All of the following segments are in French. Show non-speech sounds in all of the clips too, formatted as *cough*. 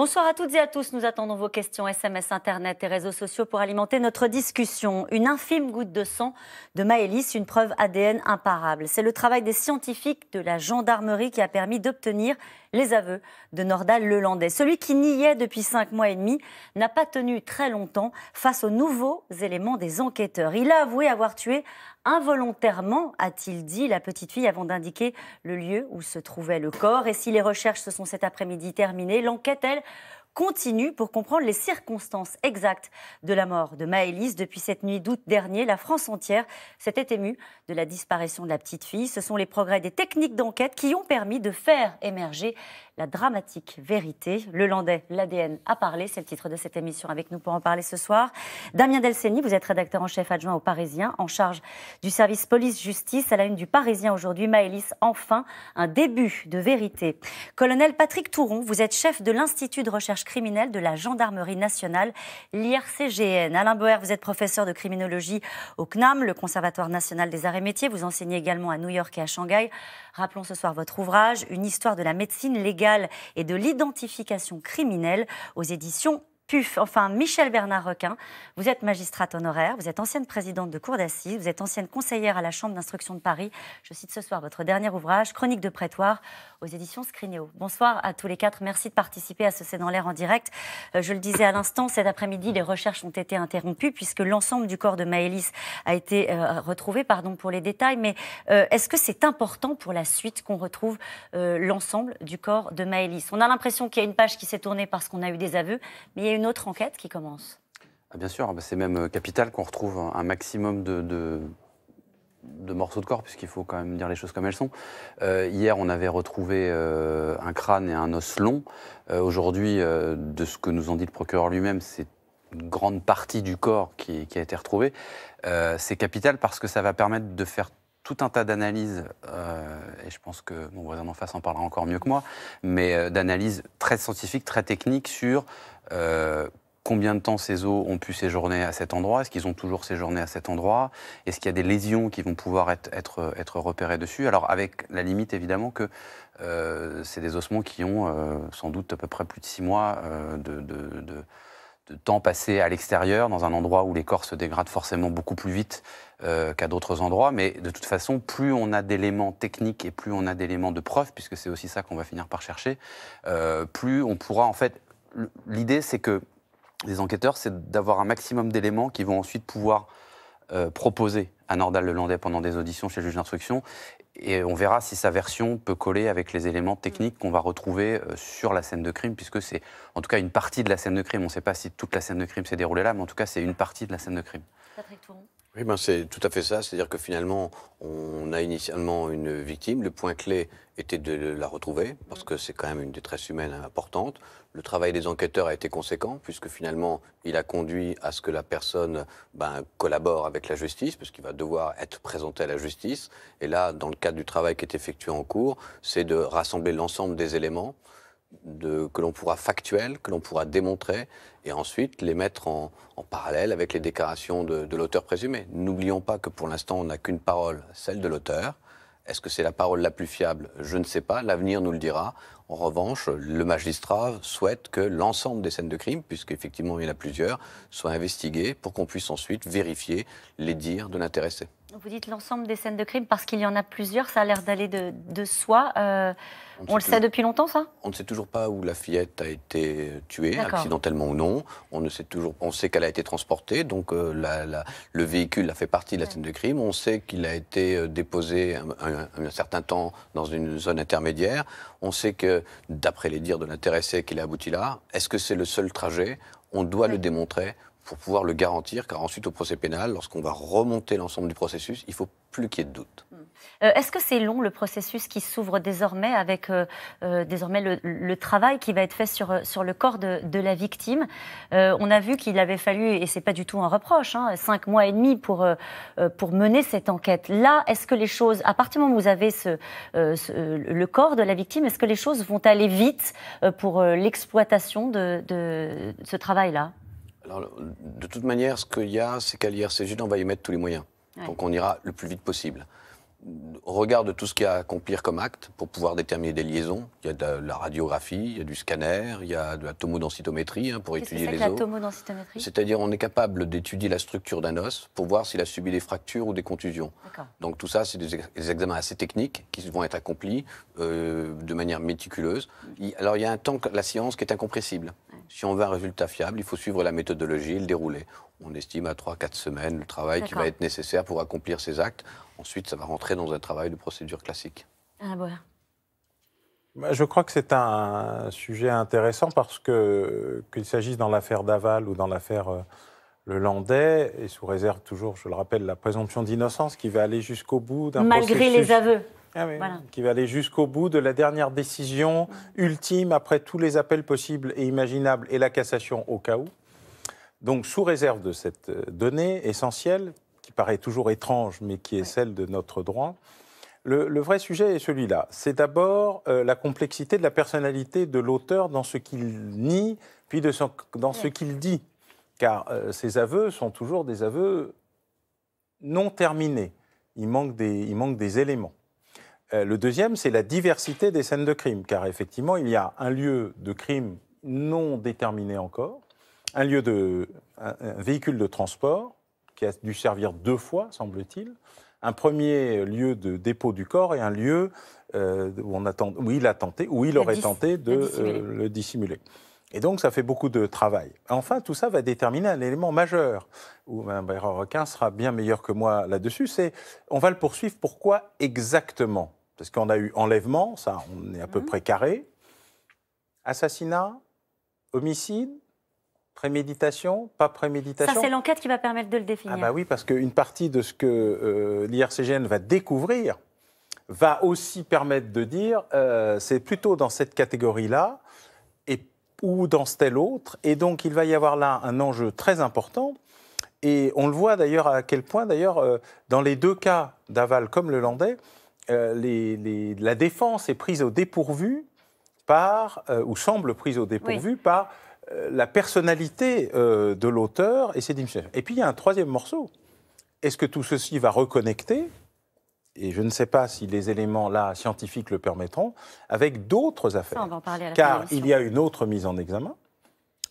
Bonsoir à toutes et à tous. Nous attendons vos questions SMS, Internet et réseaux sociaux pour alimenter notre discussion. Une infime goutte de sang de Maëlys, une preuve ADN imparable. C'est le travail des scientifiques de la gendarmerie qui a permis d'obtenir les aveux de Nordal Lelandais. Celui qui niait depuis cinq mois et demi n'a pas tenu très longtemps face aux nouveaux éléments des enquêteurs. Il a avoué avoir tué involontairement, a-t-il dit, la petite fille avant d'indiquer le lieu où se trouvait le corps. Et si les recherches se sont cet après-midi terminées, l'enquête, elle, continue pour comprendre les circonstances exactes de la mort de Maëlys. Depuis cette nuit d'août dernier, la France entière s'était émue de la disparition de la petite fille. Ce sont les progrès des techniques d'enquête qui ont permis de faire émerger la dramatique vérité. Le Landais, l'ADN a parlé, c'est le titre de cette émission avec nous pour en parler ce soir. Damien Delceni, vous êtes rédacteur en chef adjoint au Parisien, en charge du service police-justice. À la une du Parisien aujourd'hui, Maëlys, enfin, un début de vérité. Colonel Patrick Touron, vous êtes chef de l'Institut de recherche criminelle de la Gendarmerie nationale, l'IRCGN. Alain Boer, vous êtes professeur de criminologie au CNAM, le Conservatoire national des arts et métiers. Vous enseignez également à New York et à Shanghai. Rappelons ce soir votre ouvrage, Une histoire de la médecine légale et de l'identification criminelle aux éditions PUF, enfin Michel Bernard Requin. Vous êtes magistrate honoraire, vous êtes ancienne présidente de cour d'assises, vous êtes ancienne conseillère à la Chambre d'instruction de Paris. Je cite ce soir votre dernier ouvrage, Chronique de Prétoire, aux éditions Scrinéo. Bonsoir à tous les quatre, merci de participer à ce C'est dans l'air en direct. Euh, je le disais à l'instant, cet après-midi, les recherches ont été interrompues puisque l'ensemble du corps de Maëlys a été euh, retrouvé, pardon pour les détails, mais euh, est-ce que c'est important pour la suite qu'on retrouve l'ensemble du corps de Maëlys On a l'impression qu'il y a une page qui s'est tournée parce qu'on a eu des aveux, mais il y a une autre enquête qui commence. Ah, bien sûr, bah, c'est même euh, capital qu'on retrouve un maximum de, morceaux de corps, puisqu'il faut quand même dire les choses comme elles sont. Euh, hier, on avait retrouvé euh, un crâne et un os long. Aujourd'hui, de ce que nous en dit le procureur lui-même, c'est une grande partie du corps qui, qui a été retrouvée. c'est capital parce que ça va permettre de faire tout un tas d'analyses, euh, et je pense que mon voisin d'en face en parlera encore mieux que moi, mais euh, d'analyses très scientifiques, très techniques sur euh, combien de temps ces eaux ont pu séjourner à cet endroit, est-ce qu'ils ont toujours séjourné à cet endroit, est-ce qu'il y a des lésions qui vont pouvoir être, être, repérées dessus, alors avec la limite évidemment que c'est des ossements qui ont sans doute à peu près plus de six mois de de temps passé à l'extérieur, dans un endroit où les corps se dégradent forcément beaucoup plus vite euh, qu'à d'autres endroits. Mais de toute façon, plus on a d'éléments techniques et plus on a d'éléments de preuve, puisque c'est aussi ça qu'on va finir par chercher, euh, plus on pourra en fait. L'idée, c'est que les enquêteurs, c'est d'avoir un maximum d'éléments qui vont ensuite pouvoir euh, proposer à Nordal Lelandais pendant des auditions chez le juge d'instruction et on verra si sa version peut coller avec les éléments techniques mm. qu'on va retrouver euh, sur la scène de crime, puisque c'est en tout cas une partie de la scène de crime. On ne sait pas si toute la scène de crime s'est déroulée là, mais en tout cas, c'est une partie de la scène de crime. Patrick Touron oui, ben c'est tout à fait ça. C'est-à-dire que finalement, on a initialement une victime. Le point clé était de la retrouver, parce mm. que c'est quand même une détresse humaine importante. Le travail des enquêteurs a été conséquent, puisque finalement, il a conduit à ce que la personne ben, collabore avec la justice, puisqu'il va devoir être présenté à la justice. Et là, dans le cadre du travail qui est effectué en cours, c'est de rassembler l'ensemble des éléments que l'on pourra factuels, que l'on pourra démontrer, et ensuite les mettre en, parallèle avec les déclarations de, de l'auteur présumé. N'oublions pas que pour l'instant, on n'a qu'une parole, celle de l'auteur. Est-ce que c'est la parole la plus fiable Je ne sais pas, l'avenir nous le dira. En revanche, le magistrat souhaite que l'ensemble des scènes de crime, puisqu'effectivement il y en a plusieurs, soient investiguées pour qu'on puisse ensuite vérifier les dires de l'intéressé. Vous dites l'ensemble des scènes de crime parce qu'il y en a plusieurs, ça a l'air d'aller de, soi. Euh, on, le sait depuis longtemps, ça On ne sait toujours pas où la fillette a été tuée, accidentellement ou non. On ne sait toujours, on sait qu'elle a été transportée, donc euh, le véhicule a fait partie de la scène de crime. On sait qu'il a été euh, déposé un, certain temps dans une zone intermédiaire. On sait que, d'après les dires de l'intéressé, qu'il a abouti là. Est-ce que c'est le seul trajet On doit le démontrer pour pouvoir le garantir, car ensuite au procès pénal, lorsqu'on va remonter l'ensemble du processus, il faut plus qu'il y ait de doute. Hmm. Euh, est-ce que c'est long le processus qui s'ouvre désormais avec euh, euh, désormais le, travail qui va être fait sur, sur le corps de, la victime On a vu qu'il avait fallu, et c'est pas du tout un reproche, hein, cinq mois et demi pour, pour mener cette enquête. Là, est-ce que les choses, à partir du moment où vous avez ce, le corps de la victime, est-ce que les choses vont aller vite pour l'exploitation de ce travail-là de toute manière, ce qu'il y a, c'est qu'à l'IRCJ, on va y mettre tous les moyens. Donc on ira le plus vite possible. Regarde tout ce qu'il y a à accomplir comme acte pour pouvoir déterminer des liaisons, il y a de la radiographie, il y a du scanner, il y a de la tomodensitométrie hein, pour étudier les os. C'est-à-dire on est capable d'étudier la structure d'un os pour voir s'il a subi des fractures ou des contusions. Donc tout ça, c'est des, examens assez techniques qui vont être accomplis euh, de manière méticuleuse. alors il y a un temps que la science qui est incompressible. Si on veut un résultat fiable, il faut suivre la méthodologie et le déroulé. On estime à 3-4 semaines le travail qui va être nécessaire pour accomplir ces actes Ensuite, ça va rentrer dans un travail de procédure classique. Ah, voilà. Je crois que c'est un sujet intéressant parce que, qu'il s'agisse dans l'affaire Daval ou dans l'affaire euh, Le Landais, et sous réserve toujours, je le rappelle, la présomption d'innocence qui va aller jusqu'au bout d'un Malgré les aveux. Ah oui, Qui va aller jusqu'au bout de la dernière décision ultime après tous les appels possibles et imaginables et la cassation au cas où. Donc, sous réserve de cette euh, donnée essentielle, paraît toujours étrange, mais qui est celle de notre droit. Le, vrai sujet est celui-là. C'est d'abord euh, la complexité de la personnalité de l'auteur dans ce qu'il nie, puis de dans ce qu'il dit. Car euh, ses ces aveux sont toujours des aveux non terminés. Il manque des, il des éléments. Euh, le deuxième, c'est la diversité des scènes de crime, car effectivement, il y a un lieu de crime non déterminé encore, un lieu de un véhicule de transport, qui a dû servir deux fois, semble-t-il. Un premier lieu de dépôt du corps et un lieu euh, où, il a tenté, où il aurait tenté de euh, le dissimuler. Et donc, ça fait beaucoup de travail. Enfin, tout ça va déterminer un élément majeur, où Mme Requin sera bien meilleur que moi là-dessus, c'est on va le poursuivre. Pourquoi exactement Parce qu'on a eu enlèvement, ça, on est à peu mmh. près carré. Assassinat, homicide, Préméditation, pas préméditation. Ça, c'est l'enquête qui va permettre de le définir. Ah bah oui, parce qu'une partie de ce que euh, l'IRCGN va découvrir va aussi permettre de dire euh, c'est plutôt dans cette catégorie-là et, ou dans telle autre. Et donc, il va y avoir là un enjeu très important. Et on le voit d'ailleurs à quel point, d'ailleurs, euh, dans les deux cas, d'Aval comme le Landais, la défense est prise au dépourvu par, ou semble prise au dépourvu par euh, la personnalité euh, de l'auteur et ses Et puis il y a un troisième morceau. Est-ce que tout ceci va reconnecter et je ne sais pas si les éléments là scientifiques le permettront, avec d'autres affaires. Car il y a une autre mise en examen,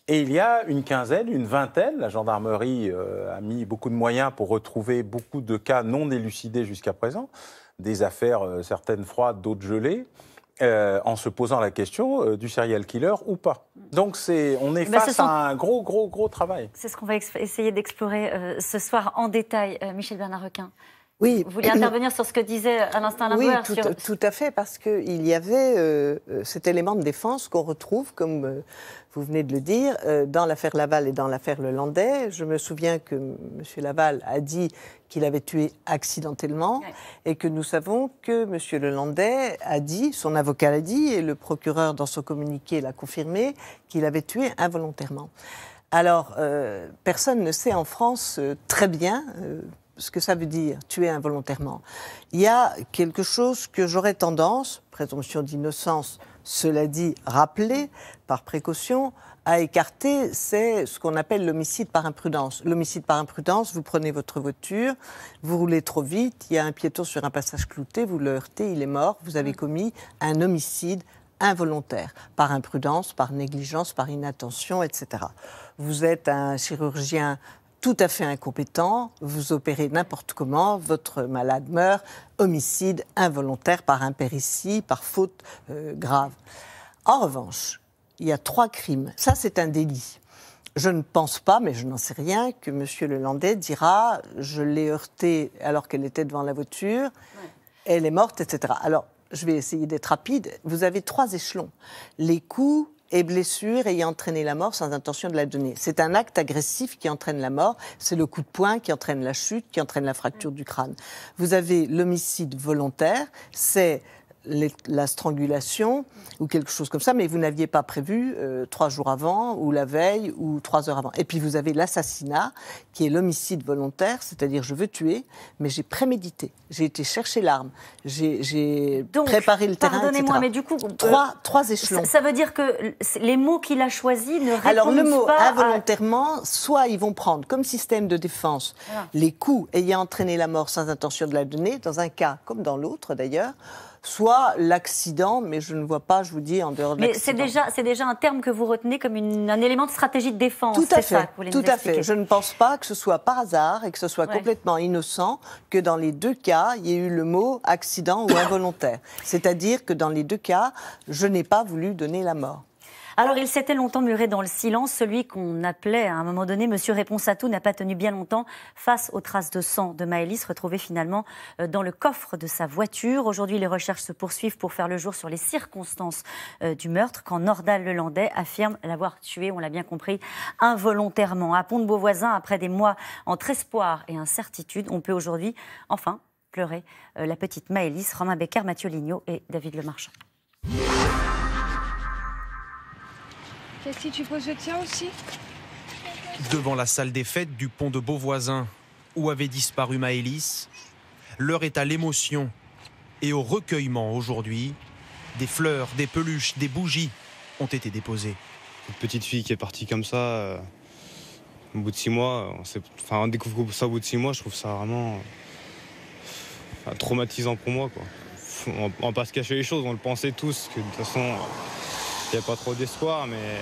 et il y a une quinzaine, une vingtaine, la gendarmerie euh, a mis beaucoup de moyens pour retrouver beaucoup de cas non élucidés jusqu'à présent, des affaires certaines froides, d'autres gelées. Euh, en se posant la question euh, du serial killer ou pas. Donc c'est, on est eh ben, face à un gros, gros, gros travail. C'est ce qu'on va essayer d'explorer euh, ce soir en détail, Michel Bernard Requin. Vous voulez intervenir sur ce que disait à l'instant Oui, tout, à fait, parce qu'il y avait euh, euh, cet élément de défense qu'on retrouve, comme euh, vous venez de le dire, dans l'affaire Laval et dans l'affaire Lelandais. Je me souviens que M. Laval a dit qu'il avait tué accidentellement et que nous savons que M. Lelandais a dit, son avocat l'a dit, et le procureur dans son communiqué l'a confirmé, qu'il avait tué involontairement. Alors, personne ne sait en France très bien ce que ça veut dire, tuer involontairement. Il y a quelque chose que j'aurais tendance, présomption d'innocence, cela dit, rappeler par précaution, à écarter, c'est ce qu'on appelle l'homicide par imprudence. L'homicide par imprudence, vous prenez votre voiture, vous roulez trop vite, il y a un piéton sur un passage clouté, vous le heurtez, il est mort, vous avez mm. commis un homicide involontaire, par imprudence, par négligence, par inattention, etc. Vous êtes un chirurgien tout à fait incompétent, vous opérez n'importe comment, votre malade meurt, homicide involontaire par impéritie, par faute euh, grave. En revanche, il y a trois crimes. Ça, c'est un délit. Je ne pense pas, mais je n'en sais rien, que M. Landais dira je l'ai heurtée alors qu'elle était devant la voiture, elle est morte, etc. Alors, je vais essayer d'être rapide. Vous avez trois échelons. Les coups, et blessure ayant entraîné la mort sans intention de la donner. C'est un acte agressif qui entraîne la mort, c'est le coup de poing qui entraîne la chute, qui entraîne la fracture du crâne. Vous avez l'homicide volontaire, c'est la strangulation ou quelque chose comme ça, mais vous n'aviez pas prévu euh, trois jours avant ou la veille ou trois heures avant. Et puis vous avez l'assassinat qui est l'homicide volontaire, c'est-à-dire je veux tuer, mais j'ai prémédité, j'ai été chercher l'arme, j'ai préparé le terrain. Pardonnez-moi, mais du coup, euh, trois, trois échelons. Ça, veut dire que les mots qu'il a choisis ne répondent pas. Alors le mot involontairement, soit ils vont prendre comme système de défense ah. les coups ayant entraîné la mort sans intention de la donner, dans un cas comme dans l'autre d'ailleurs soit l'accident, mais je ne vois pas, je vous dis, en dehors de Mais c'est déjà, déjà un terme que vous retenez comme un élément de stratégie de défense. Tout à fait. tout à fait. Je ne pense pas que ce soit par hasard et que ce soit complètement innocent que dans les deux cas, il y ait eu le mot accident ou involontaire. C'est-à-dire que dans les deux cas, je n'ai pas voulu donner la mort. Alors, il s'était longtemps muré dans le silence. Celui qu'on appelait à un moment donné Monsieur Réponse à tout n'a pas tenu bien longtemps face aux traces de sang de Maëlys retrouvées finalement euh, dans le coffre de sa voiture. Aujourd'hui, les recherches se poursuivent pour faire le jour sur les circonstances euh, du meurtre quand Nordal Lelandais affirme l'avoir tué, on l'a bien compris, involontairement. À Pont de Beauvoisin, après des mois entre espoir et incertitude, on peut aujourd'hui enfin pleurer euh, la petite Maëlys, Romain Becker, Mathieu Lignot et David Lemarchand tu poses le tien aussi Devant la salle des fêtes du pont de Beauvoisin, où avait disparu Maëlys, l'heure est à l'émotion et au recueillement aujourd'hui. Des fleurs, des peluches, des bougies ont été déposées. Une petite fille qui est partie comme ça, euh, au bout de six mois, on, enfin, on découvre ça au bout de six mois, je trouve ça vraiment euh, traumatisant pour moi. On ne va pas se cacher les choses, on le pensait tous, que de toute façon, il n'y a pas trop d'espoir, mais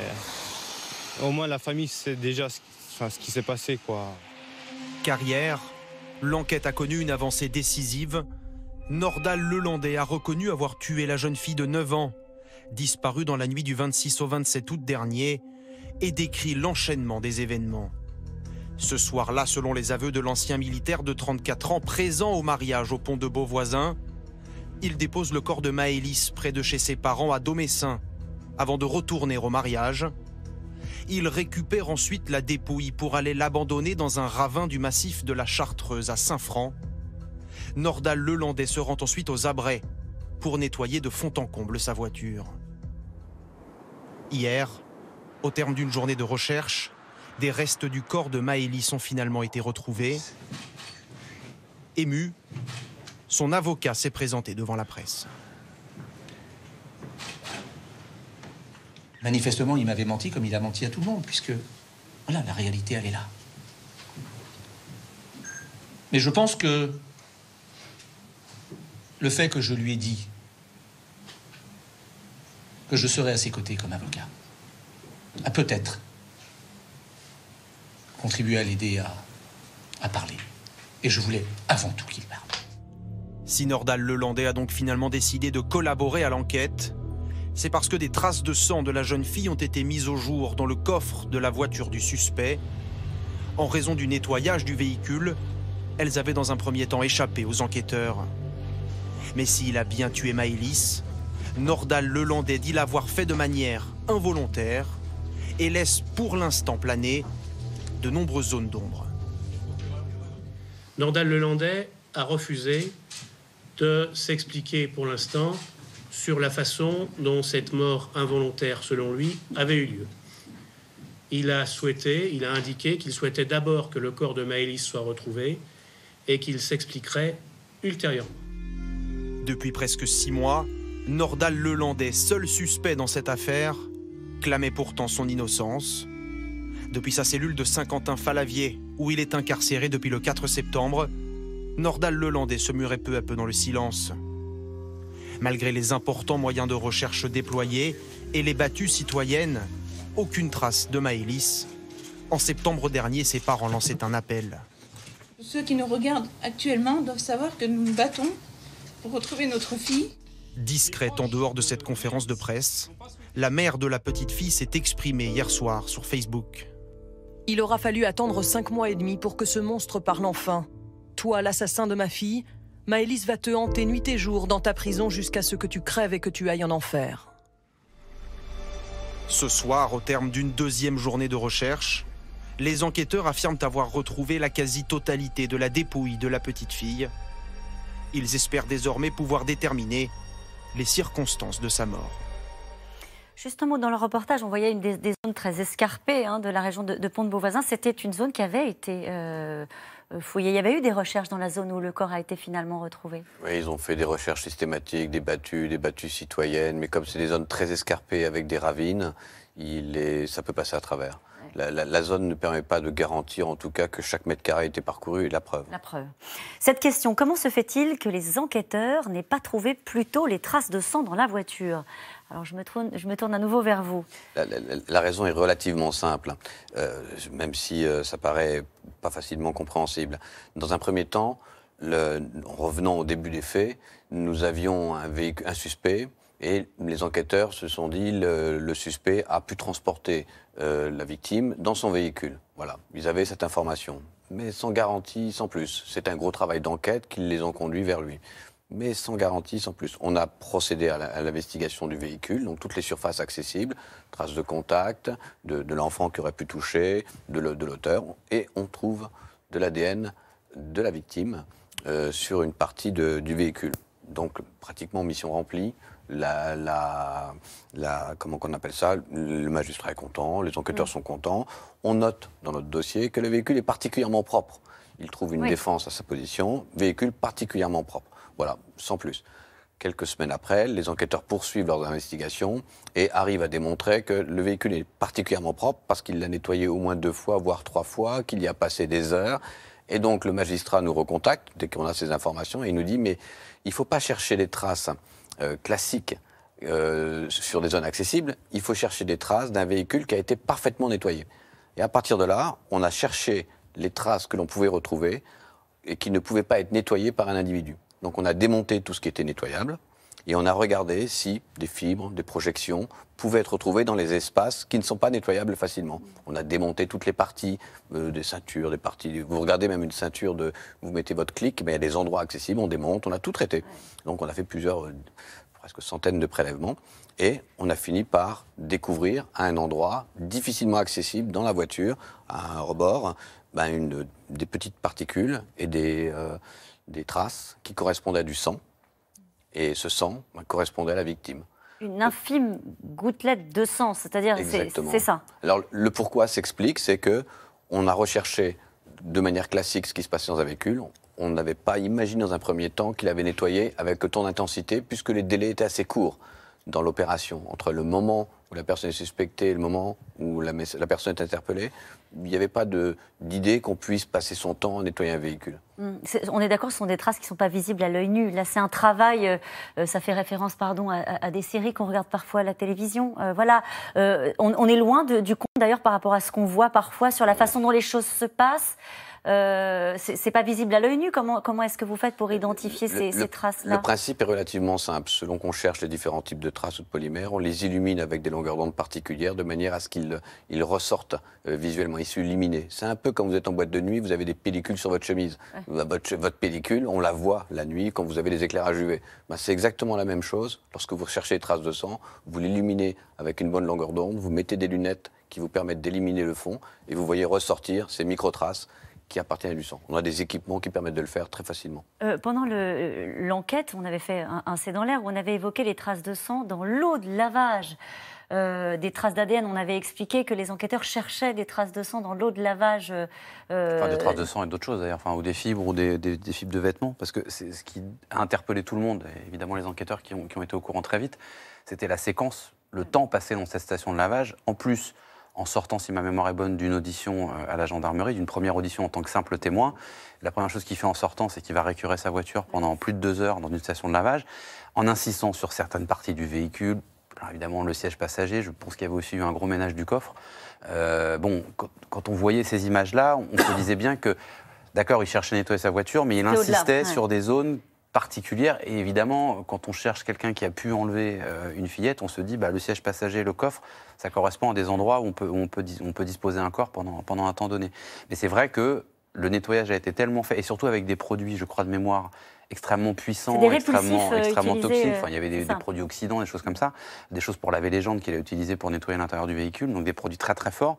au moins la famille sait déjà ce, qui s'est passé. Quoi. Carrière, l'enquête a connu une avancée décisive. Nordal Lelandais a reconnu avoir tué la jeune fille de 9 ans, disparue dans la nuit du 26 au 27 août dernier, et décrit l'enchaînement des événements. Ce soir-là, selon les aveux de l'ancien militaire de 34 ans présent au mariage au pont de Beauvoisin, il dépose le corps de Maëlys près de chez ses parents à Domessin, avant de retourner au mariage. Il récupère ensuite la dépouille pour aller l'abandonner dans un ravin du massif de la Chartreuse à Saint-Franc. Nordal Lelandais se rend ensuite aux abrets pour nettoyer de fond en comble sa voiture. Hier, au terme d'une journée de recherche, des restes du corps de Maëlys ont finalement été retrouvés. Ému, son avocat s'est présenté devant la presse. Manifestement, il m'avait menti comme il a menti à tout le monde, puisque voilà, la réalité, elle est là. Mais je pense que le fait que je lui ai dit que je serais à ses côtés comme avocat, a peut-être contribué à l'aider à, à parler. Et je voulais avant tout qu'il parle. Si Nordal Lelandais a donc finalement décidé de collaborer à l'enquête, c'est parce que des traces de sang de la jeune fille ont été mises au jour dans le coffre de la voiture du suspect. En raison du nettoyage du véhicule, elles avaient dans un premier temps échappé aux enquêteurs. Mais s'il a bien tué Maëlys, Nordal Lelandais dit l'avoir fait de manière involontaire et laisse pour l'instant planer de nombreuses zones d'ombre. Nordal Lelandais a refusé de s'expliquer pour l'instant sur la façon dont cette mort involontaire, selon lui, avait eu lieu. Il a souhaité, il a indiqué qu'il souhaitait d'abord que le corps de Maëlys soit retrouvé et qu'il s'expliquerait ultérieurement. Depuis presque six mois, Nordal Lelandais, seul suspect dans cette affaire, clamait pourtant son innocence. Depuis sa cellule de Saint-Quentin-Falavier, où il est incarcéré depuis le 4 septembre, Nordal Lelandais se murait peu à peu dans le silence. Malgré les importants moyens de recherche déployés et les battues citoyennes, aucune trace de Maëlys. En septembre dernier, ses parents lançaient un appel. Ceux qui nous regardent actuellement doivent savoir que nous nous battons pour retrouver notre fille. Discrète en dehors de cette conférence de presse, la mère de la petite fille s'est exprimée hier soir sur Facebook. Il aura fallu attendre cinq mois et demi pour que ce monstre parle enfin. Toi, l'assassin de ma fille, Maëlys va te hanter nuit et jour dans ta prison jusqu'à ce que tu crèves et que tu ailles en enfer. Ce soir, au terme d'une deuxième journée de recherche, les enquêteurs affirment avoir retrouvé la quasi-totalité de la dépouille de la petite fille. Ils espèrent désormais pouvoir déterminer les circonstances de sa mort. Justement, dans le reportage, on voyait une des, zones très escarpées hein, de la région de, Pont-de-Beauvoisin. C'était une zone qui avait été euh, euh, fouillé. Il y avait eu des recherches dans la zone où le corps a été finalement retrouvé Oui, ils ont fait des recherches systématiques, des battues, des battues citoyennes, mais comme c'est des zones très escarpées avec des ravines, il est... ça peut passer à travers. La, zone ne permet pas de garantir en tout cas que chaque mètre carré a été parcouru et la preuve. La preuve. Cette question, comment se fait-il que les enquêteurs n'aient pas trouvé plus tôt les traces de sang dans la voiture alors je me, tourne, à nouveau vers vous. La, raison est relativement simple, euh, même si euh, ça paraît pas facilement compréhensible. Dans un premier temps, le, revenant au début des faits, nous avions un, suspect et les enquêteurs se sont dit le, le suspect a pu transporter euh, la victime dans son véhicule. Voilà, ils avaient cette information, mais sans garantie, sans plus. C'est un gros travail d'enquête qui les ont conduits vers lui mais sans garantie, sans plus. On a procédé à l'investigation du véhicule, donc toutes les surfaces accessibles, traces de contact, de, l'enfant qui aurait pu toucher, de l'auteur, et on trouve de l'ADN de la victime euh, sur une partie du véhicule. Donc pratiquement mission remplie. La, comment qu'on appelle ça Le magistrat est content, les enquêteurs mm. sont contents. On note dans notre dossier que le véhicule est particulièrement propre. Il trouve une défense à sa position, véhicule particulièrement propre. Voilà, sans plus. Quelques semaines après, les enquêteurs poursuivent leurs investigations et arrivent à démontrer que le véhicule est particulièrement propre parce qu'il l'a nettoyé au moins deux fois, voire trois fois, qu'il y a passé des heures. Et donc le magistrat nous recontacte dès qu'on a ces informations et il nous dit mais il ne faut pas chercher des traces euh, classiques euh, sur des zones accessibles, il faut chercher des traces d'un véhicule qui a été parfaitement nettoyé. Et à partir de là, on a cherché les traces que l'on pouvait retrouver et qui ne pouvaient pas être nettoyées par un individu. Donc on a démonté tout ce qui était nettoyable et on a regardé si des fibres, des projections pouvaient être retrouvées dans les espaces qui ne sont pas nettoyables facilement. On a démonté toutes les parties euh, des ceintures, des parties. Vous regardez même une ceinture de, vous mettez votre clic, mais il y a des endroits accessibles, on démonte, on a tout traité. Donc on a fait plusieurs, euh, presque centaines de prélèvements et on a fini par découvrir à un endroit difficilement accessible dans la voiture, à un rebord, ben, des petites particules et des euh, des traces qui correspondaient à du sang. Et ce sang ben, correspondait à la victime. Une infime gouttelette de sang, c'est-à-dire c'est ça. Alors le pourquoi s'explique, c'est que on a recherché de manière classique ce qui se passait dans un véhicule. On n'avait pas imaginé dans un premier temps qu'il avait nettoyé avec autant d'intensité, puisque les délais étaient assez courts dans l'opération entre le moment où la personne est suspectée et le moment où la personne est interpellée il n'y avait pas d'idée qu'on puisse passer son temps à nettoyer un véhicule. Mm. on est d'accord, ce sont des traces qui ne sont pas visibles à l'œil nu. Là, c'est un travail, euh, euh, ça fait référence pardon, à, des séries qu'on regarde parfois à la télévision. Euh, voilà, on, est loin du compte d'ailleurs par rapport à ce qu'on voit parfois sur la façon dont les choses se passent, euh, ce c'est pas visible à l'œil nu. Comment, comment est-ce que vous faites pour identifier ces, traces-là Le principe est relativement simple. Selon qu'on cherche les différents types de traces ou de polymères, on les illumine avec des longueurs d'onde particulières de manière à ce qu'ils ressortent euh, visuellement. Ils sont illuminés. C'est un peu quand vous êtes en boîte de nuit, vous avez des pellicules sur votre chemise. Bah, votre, pellicule, on la voit la nuit quand vous avez des éclairages à Ben, c'est exactement la même chose. Lorsque vous recherchez des traces de sang, vous l'illuminez avec une bonne longueur d'onde, vous mettez des lunettes qui vous permettent d'éliminer le fond et vous voyez ressortir ces micro-traces qui appartiennent à du sang. On a des équipements qui permettent de le faire très facilement. Euh, pendant euh, l'enquête, on avait fait un, un dans l'air où on avait évoqué les traces de sang dans l'eau de lavage. Euh, des traces d'ADN. On avait expliqué que les enquêteurs cherchaient des traces de sang dans l'eau de lavage. Enfin, des traces de sang et d'autres choses d'ailleurs, enfin, ou des fibres ou des, fibres de vêtements, parce que c'est ce qui a interpellé tout le monde, évidemment les enquêteurs qui ont, qui ont été au courant très vite, c'était la séquence, le temps passé dans cette station de lavage, en plus en sortant, si ma mémoire est bonne, d'une audition euh, à la gendarmerie, d'une première audition en tant que simple témoin. La première chose qu'il fait en sortant, c'est qu'il va récurer sa voiture pendant plus de deux heures dans une station de lavage, en insistant sur certaines parties du véhicule, évidemment, le siège passager, je pense qu'il y avait aussi eu un gros ménage du coffre. Euh, bon, quand, on voyait ces images-là, on, se disait bien que, d'accord, il cherchait à nettoyer sa voiture, mais il insistait sur des zones particulière. Et évidemment, quand on cherche quelqu'un qui a pu enlever euh, une fillette, on se dit bah, le siège passager, le coffre, ça correspond à des endroits où on peut, on peut, on peut disposer un corps pendant, pendant un temps donné. Mais c'est vrai que le nettoyage a été tellement fait, et surtout avec des produits, je crois, de mémoire extrêmement puissants, extrêmement, euh, extrêmement toxiques. Euh, il y avait des, produits oxydants, des choses comme ça, des choses pour laver les jambes qu'il a utilisées pour nettoyer l'intérieur du véhicule, donc des produits très très forts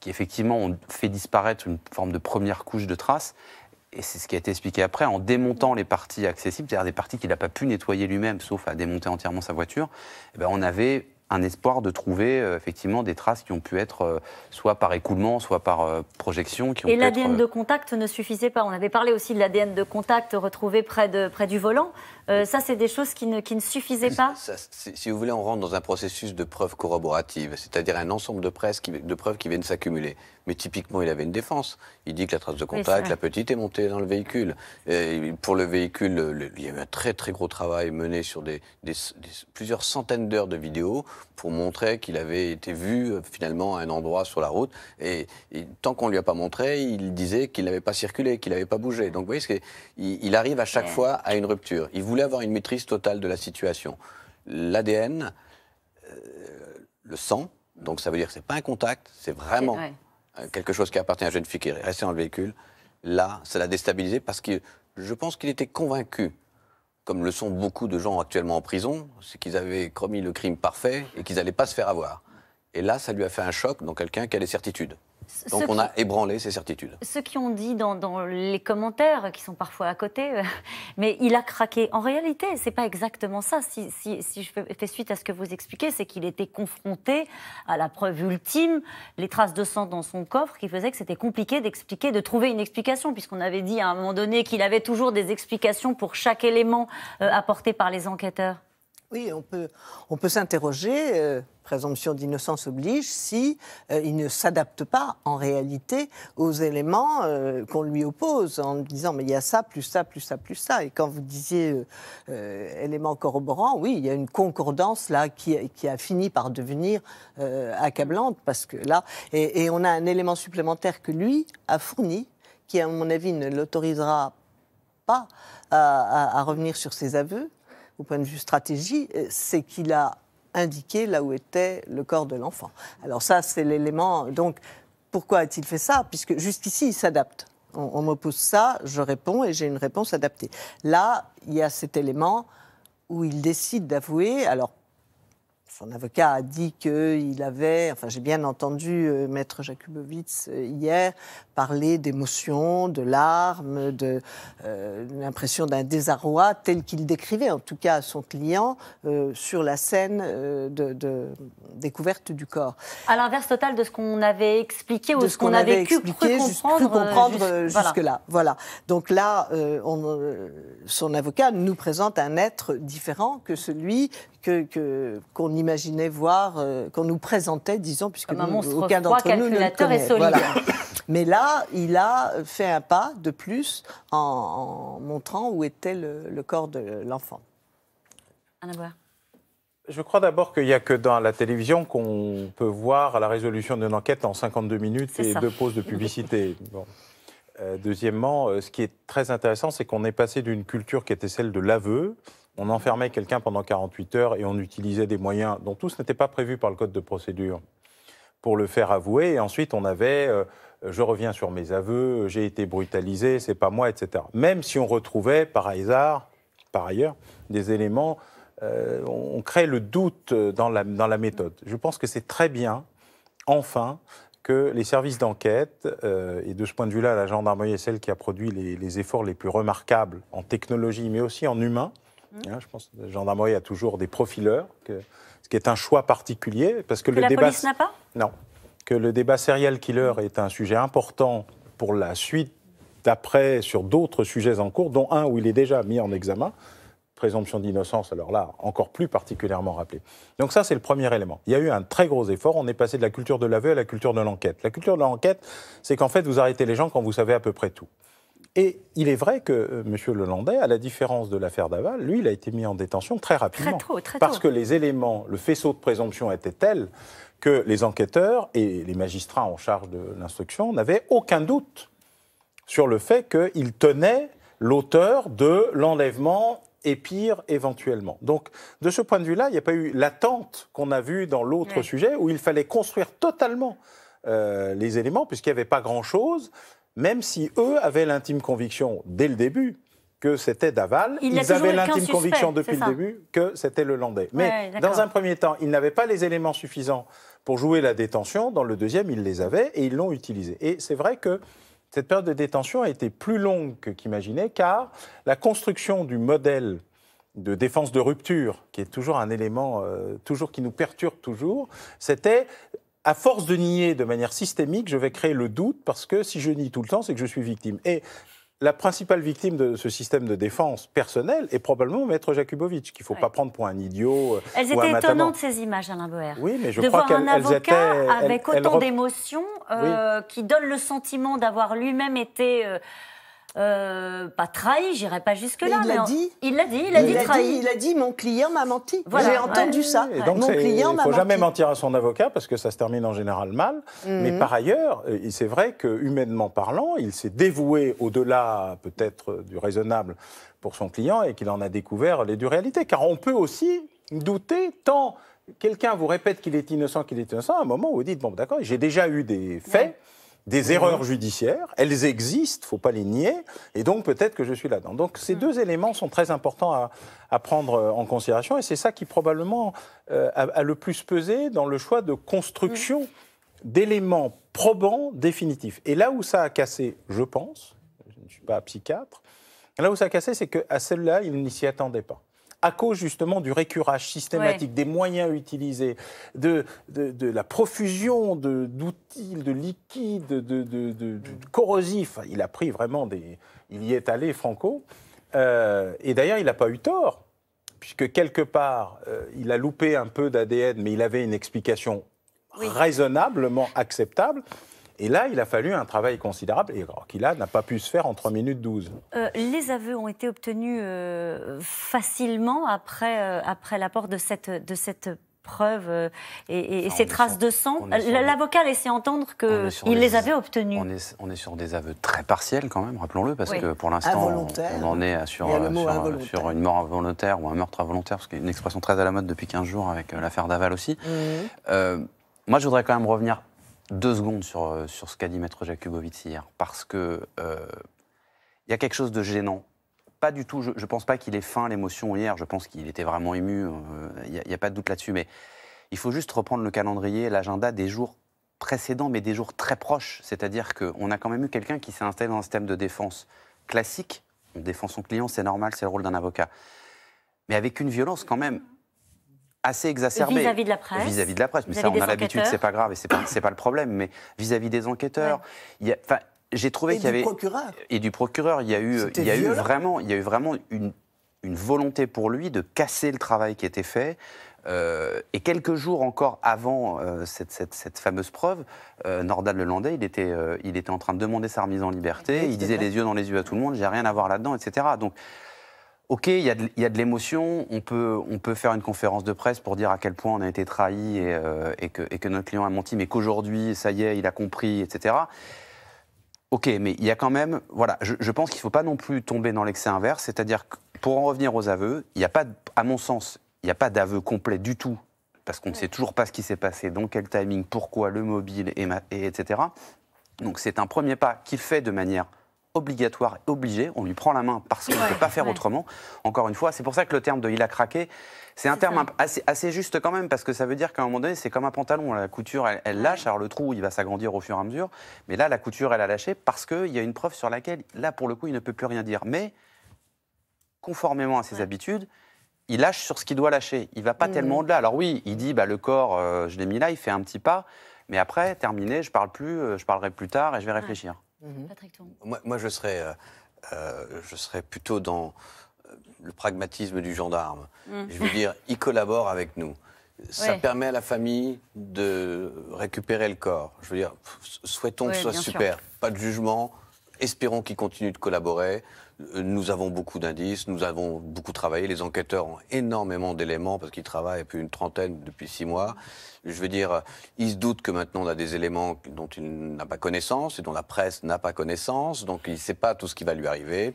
qui effectivement ont fait disparaître une forme de première couche de traces, et c'est ce qui a été expliqué après, en démontant les parties accessibles, c'est-à-dire des parties qu'il n'a pas pu nettoyer lui-même, sauf à démonter entièrement sa voiture, eh ben, on avait un espoir de trouver euh, effectivement des traces qui ont pu être euh, soit par écoulement, soit par euh, projection. Et l'ADN de contact ne suffisait pas. On avait parlé aussi de l'ADN de contact retrouvé près, de, près du volant. Euh, ça, c'est des choses qui ne, qui ne suffisaient pas Si vous voulez, on rentre dans un processus de preuves corroboratives, c'est-à-dire un ensemble de, presse qui, de preuves qui viennent s'accumuler. Mais typiquement, il avait une défense. Il dit que la trace de contact, la petite est montée dans le véhicule. pour le véhicule, il y a eu un très très gros travail mené sur des, plusieurs centaines d'heures de vidéos pour montrer qu'il avait été vu euh, finalement à un endroit sur la route. Et, tant qu'on ne lui a pas montré, il disait qu'il n'avait pas circulé, qu'il n'avait pas bougé. Donc vous voyez, il, il arrive à chaque fois à une rupture. Il voulait avoir une maîtrise totale de la situation. L'ADN, euh, le sang, donc ça veut dire que ce n'est pas un contact, c'est vraiment euh, quelque chose qui appartient à une jeune fille qui est restée dans le véhicule. Là, ça l'a déstabilisé parce que je pense qu'il était convaincu, comme le sont beaucoup de gens actuellement en prison, c'est qu'ils avaient commis le crime parfait et qu'ils n'allaient pas se faire avoir. Et là, ça lui a fait un choc dans quelqu'un qui a des certitudes. Donc on a ébranlé ces certitudes. Ceux qui ont dit dans, les commentaires, qui sont parfois à côté, euh, *laughs* mais il a craqué. En réalité, ce n'est pas exactement ça. Si, je fais suite à ce que vous expliquez, c'est qu'il était confronté à la preuve ultime, les traces de sang dans son coffre, qui faisait que c'était compliqué d'expliquer, de trouver une explication, puisqu'on avait dit à un moment donné qu'il avait toujours des explications pour chaque élément euh, apporté par les enquêteurs. Oui, on peut, on peut s'interroger, euh, présomption d'innocence oblige, si euh, il ne s'adapte pas en réalité aux éléments euh, qu'on lui oppose en disant mais il y a ça plus ça plus ça plus ça. Et quand vous disiez éléments corroborants, oui, il y a une concordance là qui, a fini par devenir accablante parce que là et, on a un élément supplémentaire que lui a fourni qui à mon avis ne l'autorisera pas à revenir sur ses aveux au point de vue stratégie, euh, c'est qu'il a indiqué là où était le corps de l'enfant. Alors ça, c'est l'élément. Donc, pourquoi a-t-il fait ça Puisque jusqu'ici, il s'adapte. On, on m'oppose ça, je réponds et j'ai une réponse adaptée. Là, il y a cet élément où il décide d'avouer, alors son avocat a dit qu'il avait, enfin j'ai bien entendu euh, Maître Jakubowicz euh, hier parler d'émotions de larmes, de euh, l'impression d'un désarroi tel qu'il décrivait en tout cas à son client sur la scène de, découverte du corps. À l'inverse total de ce qu'on avait expliqué ou de ce qu'on avait pu comprendre, jusque, là. Voilà. Donc là, son avocat nous présente un être différent que celui qu'on que, imaginait voir, euh, qu'on nous présentait, disons, puisque aucun d'entre nous ne le connaît. *laughs* Mais là, il a fait un pas de plus en, montrant où était le, corps de l'enfant. Je crois d'abord qu'il n'y a que dans la télévision qu'on peut voir la résolution d'une enquête en 52 minutes et deux pauses de publicité. *laughs* Euh, deuxièmement, euh, ce qui est très intéressant, c'est qu'on est passé d'une culture qui était celle de l'aveu, on enfermait quelqu'un pendant 48 heures et on utilisait des moyens dont tous n'étaient pas prévus par le code de procédure pour le faire avouer. Et ensuite, on avait euh, je reviens sur mes aveux, euh, j'ai été brutalisé, c'est pas moi, etc. Même si on retrouvait par hasard, par ailleurs, des éléments, euh, on crée le doute dans la, méthode. Je pense que c'est très bien, enfin, que les services d'enquête, et de ce point de vue-là, la gendarmerie est celle qui a produit les efforts les plus remarquables en technologie, mais aussi en humain, Mmh. Hein, je pense que la gendarmerie a toujours des profileurs, ce qui est un choix particulier. Parce que, le débat, n'a pas Non. Que le débat serial killer mmh. est un sujet important pour la suite d'après sur d'autres sujets en cours, dont un où il est déjà mis en examen. Présomption d'innocence, alors là, encore plus particulièrement rappelé. Donc ça, c'est le premier élément. Il y a eu un très gros effort. On est passé de la culture de l'aveu à la culture de l'enquête. La culture de l'enquête, c'est qu'en fait, vous arrêtez les gens quand vous savez à peu près tout. Et il est vrai que euh, monsieur M. Lelandais, à la différence de l'affaire Daval, lui, il a été mis en détention très rapidement. Très très Parce que les éléments, le faisceau de présomption était tel que les enquêteurs et les magistrats en charge de l'instruction n'avaient aucun doute sur le fait qu'il tenait l'auteur de l'enlèvement et pire éventuellement. Donc, de ce point de vue-là, il n'y a pas eu l'attente qu'on a vue dans l'autre sujet où il fallait construire totalement euh, les éléments puisqu'il n'y avait pas grand-chose même si eux avaient l'intime conviction dès le début que c'était Daval, ils avaient l'intime conviction depuis le début que c'était le Landais. Mais dans un premier temps, ils n'avaient pas les éléments suffisants pour jouer la détention. Dans le deuxième, ils les avaient et ils l'ont utilisé. Et c'est vrai que cette période de détention a été plus longue que car la construction du modèle de défense de rupture, qui est toujours un élément euh, toujours qui nous perturbe toujours, c'était à force de nier de manière systémique, je vais créer le doute parce que si je nie tout le temps, c'est que je suis victime. Et la principale victime de ce système de défense personnelle est probablement Maître Jakubowicz, qu'il ne faut pas prendre pour un idiot. Euh, elles étaient étonnantes ces images, Alain Boer. Oui, mais je de crois voir un avocat étaient, avec autant d'émotions euh, qui donne le sentiment d'avoir lui-même été euh, euh, pas trahi, j'irai pas jusque-là. Il l'a dit. Il l'a dit, il a dit trahi. il a dit mon client m'a menti. J'ai entendu ça. mon client m'a menti. Il faut jamais mentir à son avocat parce que ça se termine en général mal. Mhm. Mais par ailleurs, euh, c'est vrai que humainement parlant, il s'est dévoué au-delà peut-être du raisonnable pour son client et qu'il en a découvert les deux réalités. Car on peut aussi douter tant quelqu'un vous répète qu'il est innocent, qu'il est innocent, à un moment où vous dites, bon d'accord, j'ai déjà eu des faits, des erreurs judiciaires, elles existent, faut pas les nier, et donc peut-être que je suis là-dedans. Donc ces mm. deux éléments sont très importants à, prendre euh, en considération, et c'est ça qui probablement euh, a, le plus pesé dans le choix de construction mm. d'éléments probants définitifs. Et là où ça a cassé, je pense, je ne suis pas psychiatre, là où ça a cassé, c'est qu'à celle-là, il ne s'y attendait pas à cause justement du récurage systématique, des moyens utilisés, de, la profusion d'outils, de, liquides, de, corrosifs. Il a pris vraiment des. Il y est allé, Franco. Euh, et d'ailleurs, il n'a pas eu tort, puisque quelque part, euh, il a loupé un peu d'ADN, mais il avait une explication raisonnablement acceptable. Et là, il a fallu un travail considérable, et qui là n'a pas pu se faire en 3 minutes 12. Euh, les aveux ont été obtenus euh, facilement après, euh, après l'apport de cette, de cette preuve et, ces traces de sang. L'avocat laissait entendre qu'il les avait obtenus. On est, sur des aveux très partiels quand même, rappelons-le, parce que pour l'instant, on, en est sur, sur, une mort involontaire ou un meurtre involontaire, parce qu'il y une expression très à la mode depuis 15 jours avec l'affaire Daval aussi. Mmh. moi, je voudrais quand même revenir deux secondes sur, euh, sur ce qu'a dit Maître Jakubowicz hier, parce que euh, il y a quelque chose de gênant. Pas du tout, je ne pense pas qu'il ait faim l'émotion hier, je pense qu'il était vraiment ému, euh, il n'y a, a, pas de doute là-dessus, mais il faut juste reprendre le calendrier, l'agenda des jours précédents, mais des jours très proches. C'est-à-dire qu'on a quand même eu quelqu'un qui s'est installé dans un système de défense classique. On défend son client, c'est normal, c'est le rôle d'un avocat. Mais avec une violence quand même assez exacerbé. Vis-à-vis de la presse. Vis-à-vis de la presse. Mais ça, on a l'habitude, c'est pas grave et c'est pas, pas le problème. Mais vis-à-vis des enquêteurs, il j'ai trouvé qu'il y avait procureur. et du procureur, il y a eu, il y a eu vraiment, il y a eu vraiment une, une, volonté pour lui de casser le travail qui était fait. Euh, et quelques jours encore avant euh, cette, cette, fameuse preuve, euh, Nordal Landais, il était, euh, il était en train de demander sa remise en liberté. il disait les yeux dans les yeux à tout le monde, j'ai rien à voir là-dedans, etc. Donc Ok, il y, a de, l'émotion, on peut, on peut faire une conférence de presse pour dire à quel point on a été trahi et, euh, que, notre client a menti, mais qu'aujourd'hui, ça y est, il a compris, etc. Ok, mais il y a quand même, voilà, je, pense qu'il ne faut pas non plus tomber dans l'excès inverse, c'est-à-dire que pour en revenir aux aveux, il n'y a pas, à mon sens, il n'y a pas d'aveu complet du tout, parce qu'on ne sait toujours pas ce qui s'est passé, dans quel timing, pourquoi, le mobile, etc. Donc c'est un premier pas qu'il fait de manière obligatoire, obligé, on lui prend la main parce qu'on ne peut pas faire autrement. Encore une fois, c'est pour ça que le terme de il a craqué, c'est un terme assez, juste quand même, parce que ça veut dire qu'à un moment donné, c'est comme un pantalon, la couture, elle, lâche, alors le trou, il va s'agrandir au fur et à mesure, mais là, la couture, elle a lâché parce qu'il y a une preuve sur laquelle, là, pour le coup, il ne peut plus rien dire. Mais, conformément à ses habitudes, il lâche sur ce qu'il doit lâcher, il va pas mm. tellement au-delà. Alors oui, il dit, bah, le corps, euh, je l'ai mis là, il fait un petit pas, mais après, terminé, je parle plus, euh, je parlerai plus tard et je vais réfléchir. Mmh moi, euh, euh, je, serais, plutôt dans euh, le pragmatisme du gendarme. Mmh. Je veux dire, il collabore avec nous. Ça permet à la famille de récupérer le corps. Je veux dire, souhaitons que ce soit super. Pas de jugement. Espérons qu'il continue de collaborer. Nous avons beaucoup d'indices, nous avons beaucoup travaillé. Les enquêteurs ont énormément d'éléments parce qu'ils travaillent depuis une trentaine depuis six mois. Je veux dire, ils se doutent que maintenant on a des éléments dont il n'a pas connaissance et dont la presse n'a pas connaissance. Donc il ne sait pas tout ce qui va lui arriver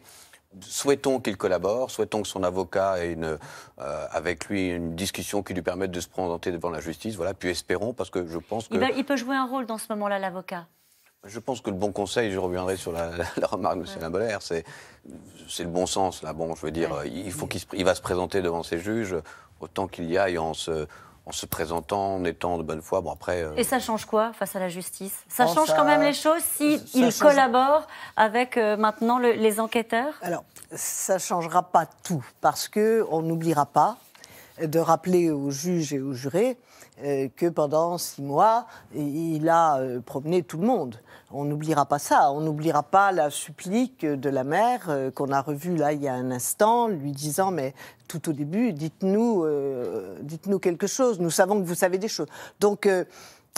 souhaitons qu'il collabore, souhaitons que son avocat ait euh, avec lui une discussion qui lui permette de se présenter devant la justice, voilà, puis espérons, parce que je pense que... il peut jouer un rôle dans ce moment-là, l'avocat je pense que le bon conseil, je reviendrai sur la, remarque de M. Ouais. c'est le bon sens. Là, bon, je veux dire, il faut qu'il va se présenter devant ses juges autant qu'il y aille en se en se présentant, en étant de bonne foi. Bon, après, euh, Et ça change quoi face à la justice Ça oh, change quand même les choses s'il si collabore avec euh, maintenant les enquêteurs Alors, ça ne changera pas tout, parce qu'on n'oubliera pas de rappeler aux juges et aux jurés euh, que pendant six mois, il a promené tout le monde on n'oubliera pas ça. On n'oubliera pas la supplique de la mère euh, qu'on a revue là il y a un instant, lui disant mais tout au début, dites-nous, euh, dites-nous quelque chose. Nous savons que vous savez des choses. Donc euh,